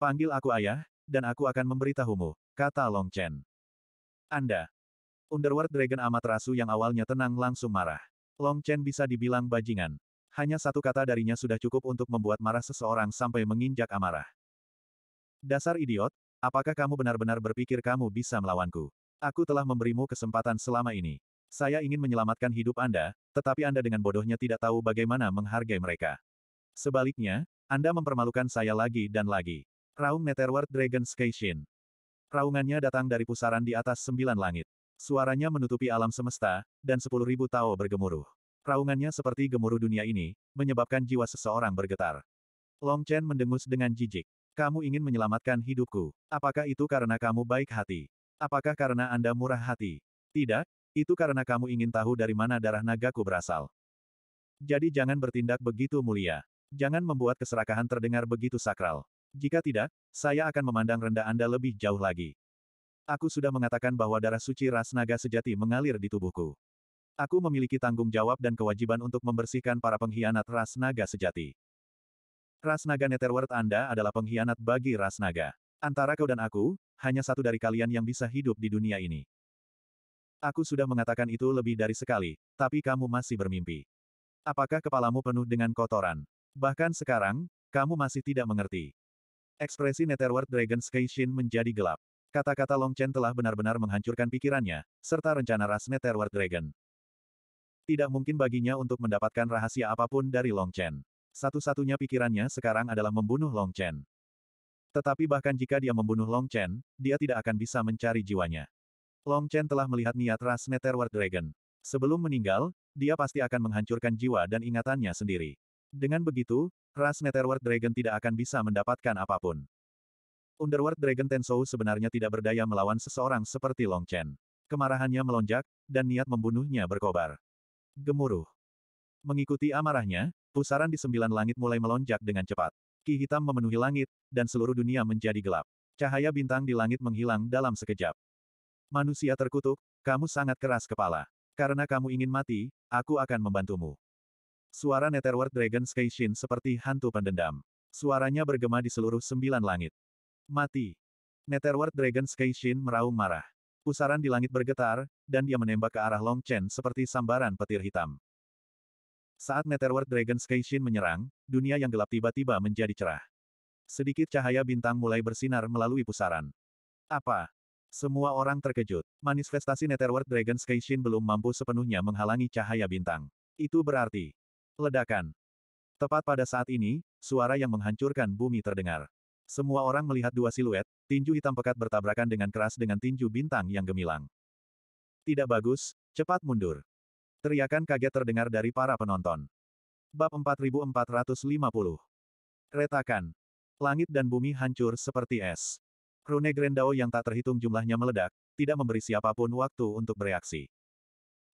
Panggil aku ayah, dan aku akan memberitahumu, kata Long Chen. Anda. Underworld Dragon amat rasu yang awalnya tenang langsung marah. Long Chen bisa dibilang bajingan. Hanya satu kata darinya sudah cukup untuk membuat marah seseorang sampai menginjak amarah. Dasar idiot, apakah kamu benar-benar berpikir kamu bisa melawanku? Aku telah memberimu kesempatan selama ini. Saya ingin menyelamatkan hidup Anda, tetapi Anda dengan bodohnya tidak tahu bagaimana menghargai mereka. Sebaliknya, Anda mempermalukan saya lagi dan lagi. Raung Netherward Dragon Skyshin. Raungannya datang dari pusaran di atas sembilan langit. Suaranya menutupi alam semesta, dan sepuluh ribu Tao bergemuruh. Raungannya seperti gemuruh dunia ini, menyebabkan jiwa seseorang bergetar. Long Chen mendengus dengan jijik. Kamu ingin menyelamatkan hidupku. Apakah itu karena kamu baik hati? Apakah karena Anda murah hati? Tidak, itu karena kamu ingin tahu dari mana darah nagaku berasal. Jadi jangan bertindak begitu mulia. Jangan membuat keserakahan terdengar begitu sakral. Jika tidak, saya akan memandang rendah Anda lebih jauh lagi. Aku sudah mengatakan bahwa darah suci ras naga sejati mengalir di tubuhku. Aku memiliki tanggung jawab dan kewajiban untuk membersihkan para pengkhianat ras naga sejati. Ras naga Netherworld Anda adalah pengkhianat bagi ras naga. Antara kau dan aku, hanya satu dari kalian yang bisa hidup di dunia ini. Aku sudah mengatakan itu lebih dari sekali, tapi kamu masih bermimpi. Apakah kepalamu penuh dengan kotoran? Bahkan sekarang, kamu masih tidak mengerti. Ekspresi Netherworld Dragon Skyshin menjadi gelap. Kata-kata Long Chen telah benar-benar menghancurkan pikirannya, serta rencana ras Netherworld Dragon. Tidak mungkin baginya untuk mendapatkan rahasia apapun dari Long Chen. Satu-satunya pikirannya sekarang adalah membunuh Long Chen. Tetapi bahkan jika dia membunuh Long Chen, dia tidak akan bisa mencari jiwanya. Long Chen telah melihat niat ras Netherworld Dragon. Sebelum meninggal, dia pasti akan menghancurkan jiwa dan ingatannya sendiri. Dengan begitu, ras Netherworld Dragon tidak akan bisa mendapatkan apapun. Underworld Dragon Tensou sebenarnya tidak berdaya melawan seseorang seperti Long Chen. Kemarahannya melonjak, dan niat membunuhnya berkobar. Gemuruh. Mengikuti amarahnya, pusaran di sembilan langit mulai melonjak dengan cepat. Ki hitam memenuhi langit, dan seluruh dunia menjadi gelap. Cahaya bintang di langit menghilang dalam sekejap. Manusia terkutuk, kamu sangat keras kepala. Karena kamu ingin mati, aku akan membantumu. Suara Netherworld Dragon Sky Shin seperti hantu pendendam. Suaranya bergema di seluruh sembilan langit. Mati. Netherworld Dragon Sky Shin meraung marah. Pusaran di langit bergetar, dan dia menembak ke arah Long Chen seperti sambaran petir hitam. Saat Netherworld Dragon Sky Shin menyerang, dunia yang gelap tiba-tiba menjadi cerah. Sedikit cahaya bintang mulai bersinar melalui pusaran. Apa? Semua orang terkejut. Manifestasi Netherworld Dragon Sky Shin belum mampu sepenuhnya menghalangi cahaya bintang. Itu berarti, Ledakan. Tepat pada saat ini, suara yang menghancurkan bumi terdengar. Semua orang melihat dua siluet, tinju hitam pekat bertabrakan dengan keras dengan tinju bintang yang gemilang. Tidak bagus, cepat mundur. Teriakan kaget terdengar dari para penonton. Bab 4450. Retakan. Langit dan bumi hancur seperti es. Rune Grendao yang tak terhitung jumlahnya meledak, tidak memberi siapapun waktu untuk bereaksi.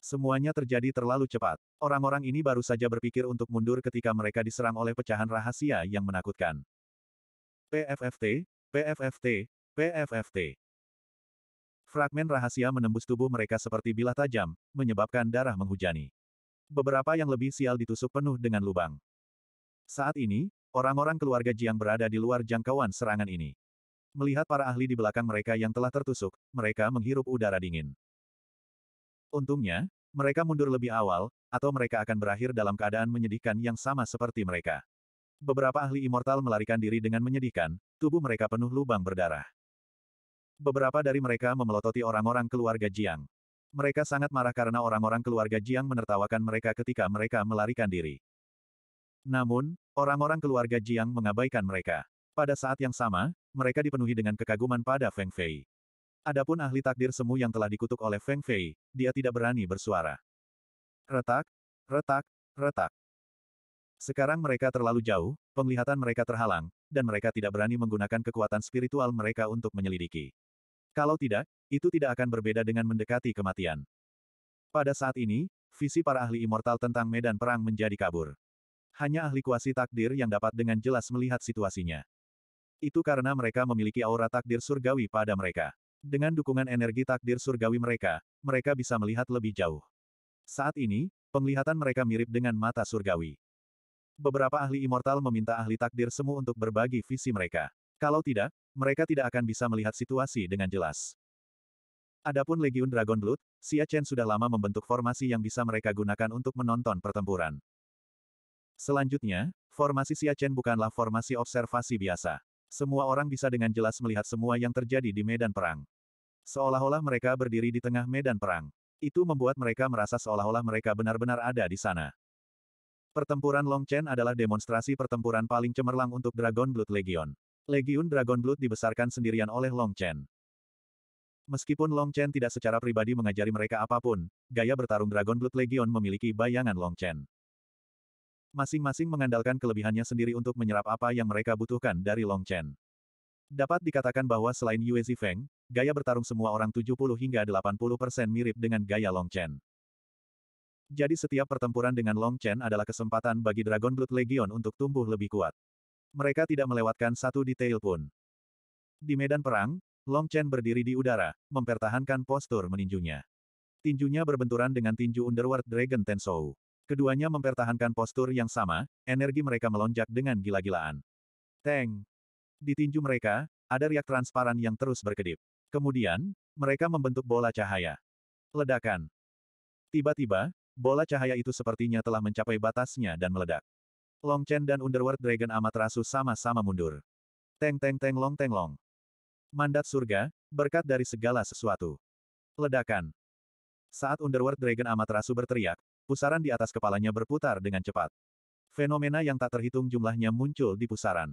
Semuanya terjadi terlalu cepat. Orang-orang ini baru saja berpikir untuk mundur ketika mereka diserang oleh pecahan rahasia yang menakutkan. PFFT, PFFT, PFFT. Fragmen rahasia menembus tubuh mereka seperti bilah tajam, menyebabkan darah menghujani. Beberapa yang lebih sial ditusuk penuh dengan lubang. Saat ini, orang-orang keluarga Jiang berada di luar jangkauan serangan ini. Melihat para ahli di belakang mereka yang telah tertusuk, mereka menghirup udara dingin. Untungnya, mereka mundur lebih awal, atau mereka akan berakhir dalam keadaan menyedihkan yang sama seperti mereka. Beberapa ahli immortal melarikan diri dengan menyedihkan, tubuh mereka penuh lubang berdarah. Beberapa dari mereka memelototi orang-orang keluarga Jiang. Mereka sangat marah karena orang-orang keluarga Jiang menertawakan mereka ketika mereka melarikan diri. Namun, orang-orang keluarga Jiang mengabaikan mereka. Pada saat yang sama, mereka dipenuhi dengan kekaguman pada Feng Fei. Adapun ahli takdir semu yang telah dikutuk oleh Feng Fei, dia tidak berani bersuara. Retak, retak, retak. Sekarang mereka terlalu jauh, penglihatan mereka terhalang, dan mereka tidak berani menggunakan kekuatan spiritual mereka untuk menyelidiki. Kalau tidak, itu tidak akan berbeda dengan mendekati kematian. Pada saat ini, visi para ahli immortal tentang medan perang menjadi kabur. Hanya ahli kuasi takdir yang dapat dengan jelas melihat situasinya. Itu karena mereka memiliki aura takdir surgawi pada mereka. Dengan dukungan energi takdir surgawi mereka, mereka bisa melihat lebih jauh. Saat ini, penglihatan mereka mirip dengan mata surgawi. Beberapa ahli immortal meminta ahli takdir semu untuk berbagi visi mereka. Kalau tidak, mereka tidak akan bisa melihat situasi dengan jelas. Adapun Legiun Dragon Blood, Xia Chen sudah lama membentuk formasi yang bisa mereka gunakan untuk menonton pertempuran. Selanjutnya, formasi Xia Chen bukanlah formasi observasi biasa. Semua orang bisa dengan jelas melihat semua yang terjadi di medan perang. Seolah-olah mereka berdiri di tengah medan perang. Itu membuat mereka merasa seolah-olah mereka benar-benar ada di sana. Pertempuran Long Chen adalah demonstrasi pertempuran paling cemerlang untuk Dragon Blood Legion. Legion Dragon Blood dibesarkan sendirian oleh Long Chen. Meskipun Long Chen tidak secara pribadi mengajari mereka apapun, gaya bertarung Dragon Blood Legion memiliki bayangan Long Chen. Masing-masing mengandalkan kelebihannya sendiri untuk menyerap apa yang mereka butuhkan dari Long Chen. Dapat dikatakan bahwa selain Yue Zifeng, gaya bertarung semua orang 70 hingga 80 persen mirip dengan gaya Long Chen. Jadi setiap pertempuran dengan Long Chen adalah kesempatan bagi Dragon Blood Legion untuk tumbuh lebih kuat. Mereka tidak melewatkan satu detail pun. Di medan perang, Long Chen berdiri di udara, mempertahankan postur meninjunya. Tinjunya berbenturan dengan tinju Underworld Dragon Tensou. Keduanya mempertahankan postur yang sama, energi mereka melonjak dengan gila-gilaan. Teng! Di tinju mereka, ada riak transparan yang terus berkedip. Kemudian, mereka membentuk bola cahaya. Ledakan. Tiba-tiba, bola cahaya itu sepertinya telah mencapai batasnya dan meledak. Long Chen dan Underworld Dragon amat sama-sama mundur. Teng teng teng long teng long. Mandat surga, berkat dari segala sesuatu. Ledakan. Saat Underworld Dragon amat berteriak, pusaran di atas kepalanya berputar dengan cepat. Fenomena yang tak terhitung jumlahnya muncul di pusaran.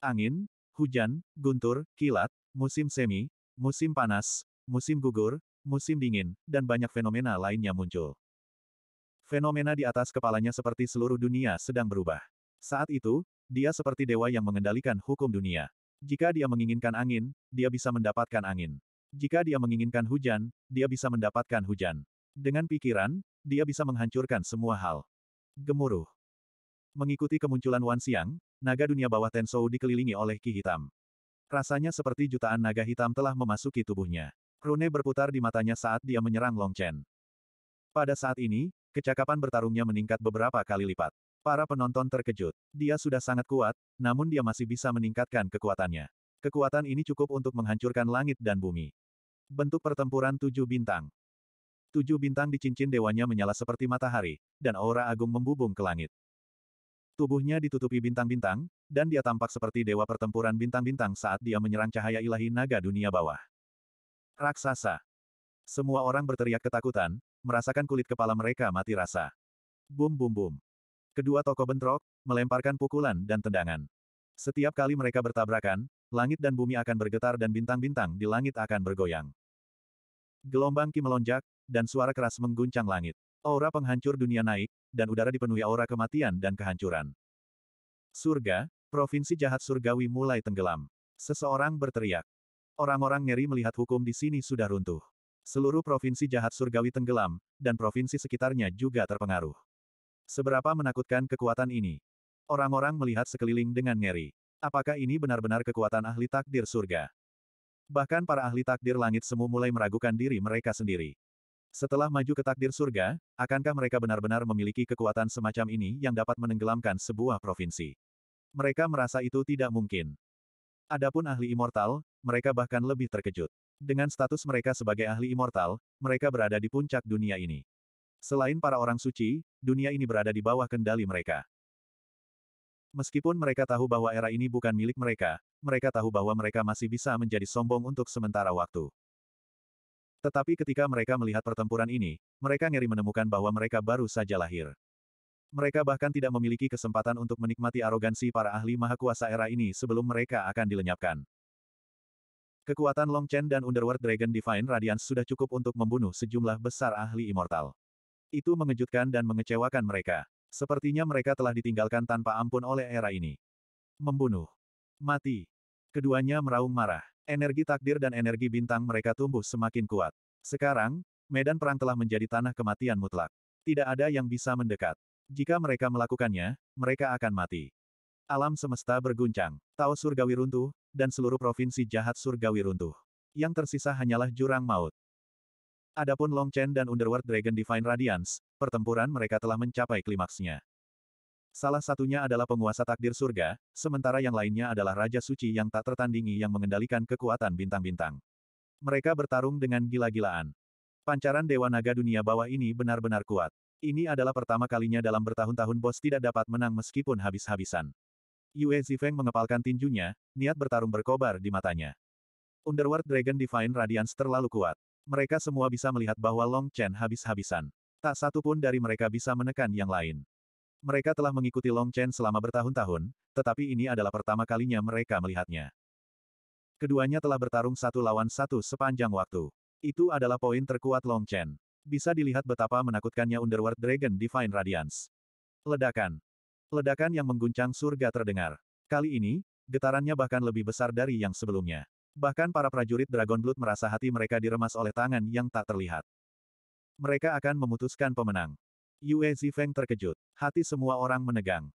Angin, hujan, guntur, kilat, musim semi, Musim panas, musim gugur, musim dingin, dan banyak fenomena lainnya muncul. Fenomena di atas kepalanya seperti seluruh dunia sedang berubah. Saat itu, dia seperti dewa yang mengendalikan hukum dunia. Jika dia menginginkan angin, dia bisa mendapatkan angin. Jika dia menginginkan hujan, dia bisa mendapatkan hujan. Dengan pikiran, dia bisa menghancurkan semua hal. Gemuruh. Mengikuti kemunculan Wan Siang, naga dunia bawah Tensou dikelilingi oleh ki hitam. Rasanya seperti jutaan naga hitam telah memasuki tubuhnya. Rune berputar di matanya saat dia menyerang Long Chen. Pada saat ini, kecakapan bertarungnya meningkat beberapa kali lipat. Para penonton terkejut. Dia sudah sangat kuat, namun dia masih bisa meningkatkan kekuatannya. Kekuatan ini cukup untuk menghancurkan langit dan bumi. Bentuk pertempuran tujuh bintang. Tujuh bintang di cincin dewanya menyala seperti matahari, dan aura agung membubung ke langit. Tubuhnya ditutupi bintang-bintang, dan dia tampak seperti dewa pertempuran bintang-bintang saat dia menyerang cahaya ilahi naga dunia bawah. Raksasa. Semua orang berteriak ketakutan, merasakan kulit kepala mereka mati rasa. Bum bum bum. Kedua tokoh bentrok, melemparkan pukulan dan tendangan. Setiap kali mereka bertabrakan, langit dan bumi akan bergetar dan bintang-bintang di langit akan bergoyang. Gelombang Ki melonjak, dan suara keras mengguncang langit. Aura penghancur dunia naik, dan udara dipenuhi aura kematian dan kehancuran. Surga, provinsi jahat surgawi mulai tenggelam. Seseorang berteriak. Orang-orang ngeri melihat hukum di sini sudah runtuh. Seluruh provinsi jahat surgawi tenggelam, dan provinsi sekitarnya juga terpengaruh. Seberapa menakutkan kekuatan ini? Orang-orang melihat sekeliling dengan ngeri. Apakah ini benar-benar kekuatan ahli takdir surga? Bahkan para ahli takdir langit semua mulai meragukan diri mereka sendiri. Setelah maju ke takdir surga, akankah mereka benar-benar memiliki kekuatan semacam ini yang dapat menenggelamkan sebuah provinsi? Mereka merasa itu tidak mungkin. Adapun ahli immortal, mereka bahkan lebih terkejut. Dengan status mereka sebagai ahli immortal, mereka berada di puncak dunia ini. Selain para orang suci, dunia ini berada di bawah kendali mereka. Meskipun mereka tahu bahwa era ini bukan milik mereka, mereka tahu bahwa mereka masih bisa menjadi sombong untuk sementara waktu. Tetapi ketika mereka melihat pertempuran ini, mereka ngeri menemukan bahwa mereka baru saja lahir. Mereka bahkan tidak memiliki kesempatan untuk menikmati arogansi para ahli maha kuasa era ini sebelum mereka akan dilenyapkan. Kekuatan Long Chen dan Underworld Dragon Divine Radiance sudah cukup untuk membunuh sejumlah besar ahli immortal. Itu mengejutkan dan mengecewakan mereka. Sepertinya mereka telah ditinggalkan tanpa ampun oleh era ini. Membunuh. Mati. Keduanya meraung marah. Energi takdir dan energi bintang mereka tumbuh semakin kuat. Sekarang, medan perang telah menjadi tanah kematian mutlak. Tidak ada yang bisa mendekat. Jika mereka melakukannya, mereka akan mati. Alam semesta berguncang, tahu surgawi runtuh, dan seluruh provinsi jahat surgawi runtuh. Yang tersisa hanyalah jurang maut. Adapun Long Chen dan Underworld Dragon Divine Radiance, pertempuran mereka telah mencapai klimaksnya. Salah satunya adalah penguasa takdir surga, sementara yang lainnya adalah Raja Suci yang tak tertandingi yang mengendalikan kekuatan bintang-bintang. Mereka bertarung dengan gila-gilaan. Pancaran Dewa Naga dunia bawah ini benar-benar kuat. Ini adalah pertama kalinya dalam bertahun-tahun bos tidak dapat menang meskipun habis-habisan. Yue Zifeng mengepalkan tinjunya, niat bertarung berkobar di matanya. Underworld Dragon Divine Radiance terlalu kuat. Mereka semua bisa melihat bahwa Long Chen habis-habisan. Tak satu pun dari mereka bisa menekan yang lain. Mereka telah mengikuti Long Chen selama bertahun-tahun, tetapi ini adalah pertama kalinya mereka melihatnya. Keduanya telah bertarung satu lawan satu sepanjang waktu. Itu adalah poin terkuat Long Chen. Bisa dilihat betapa menakutkannya Underworld Dragon Divine Radiance. Ledakan. Ledakan yang mengguncang surga terdengar. Kali ini, getarannya bahkan lebih besar dari yang sebelumnya. Bahkan para prajurit Dragon Blood merasa hati mereka diremas oleh tangan yang tak terlihat. Mereka akan memutuskan pemenang. Yue Zifeng terkejut. Hati semua orang menegang.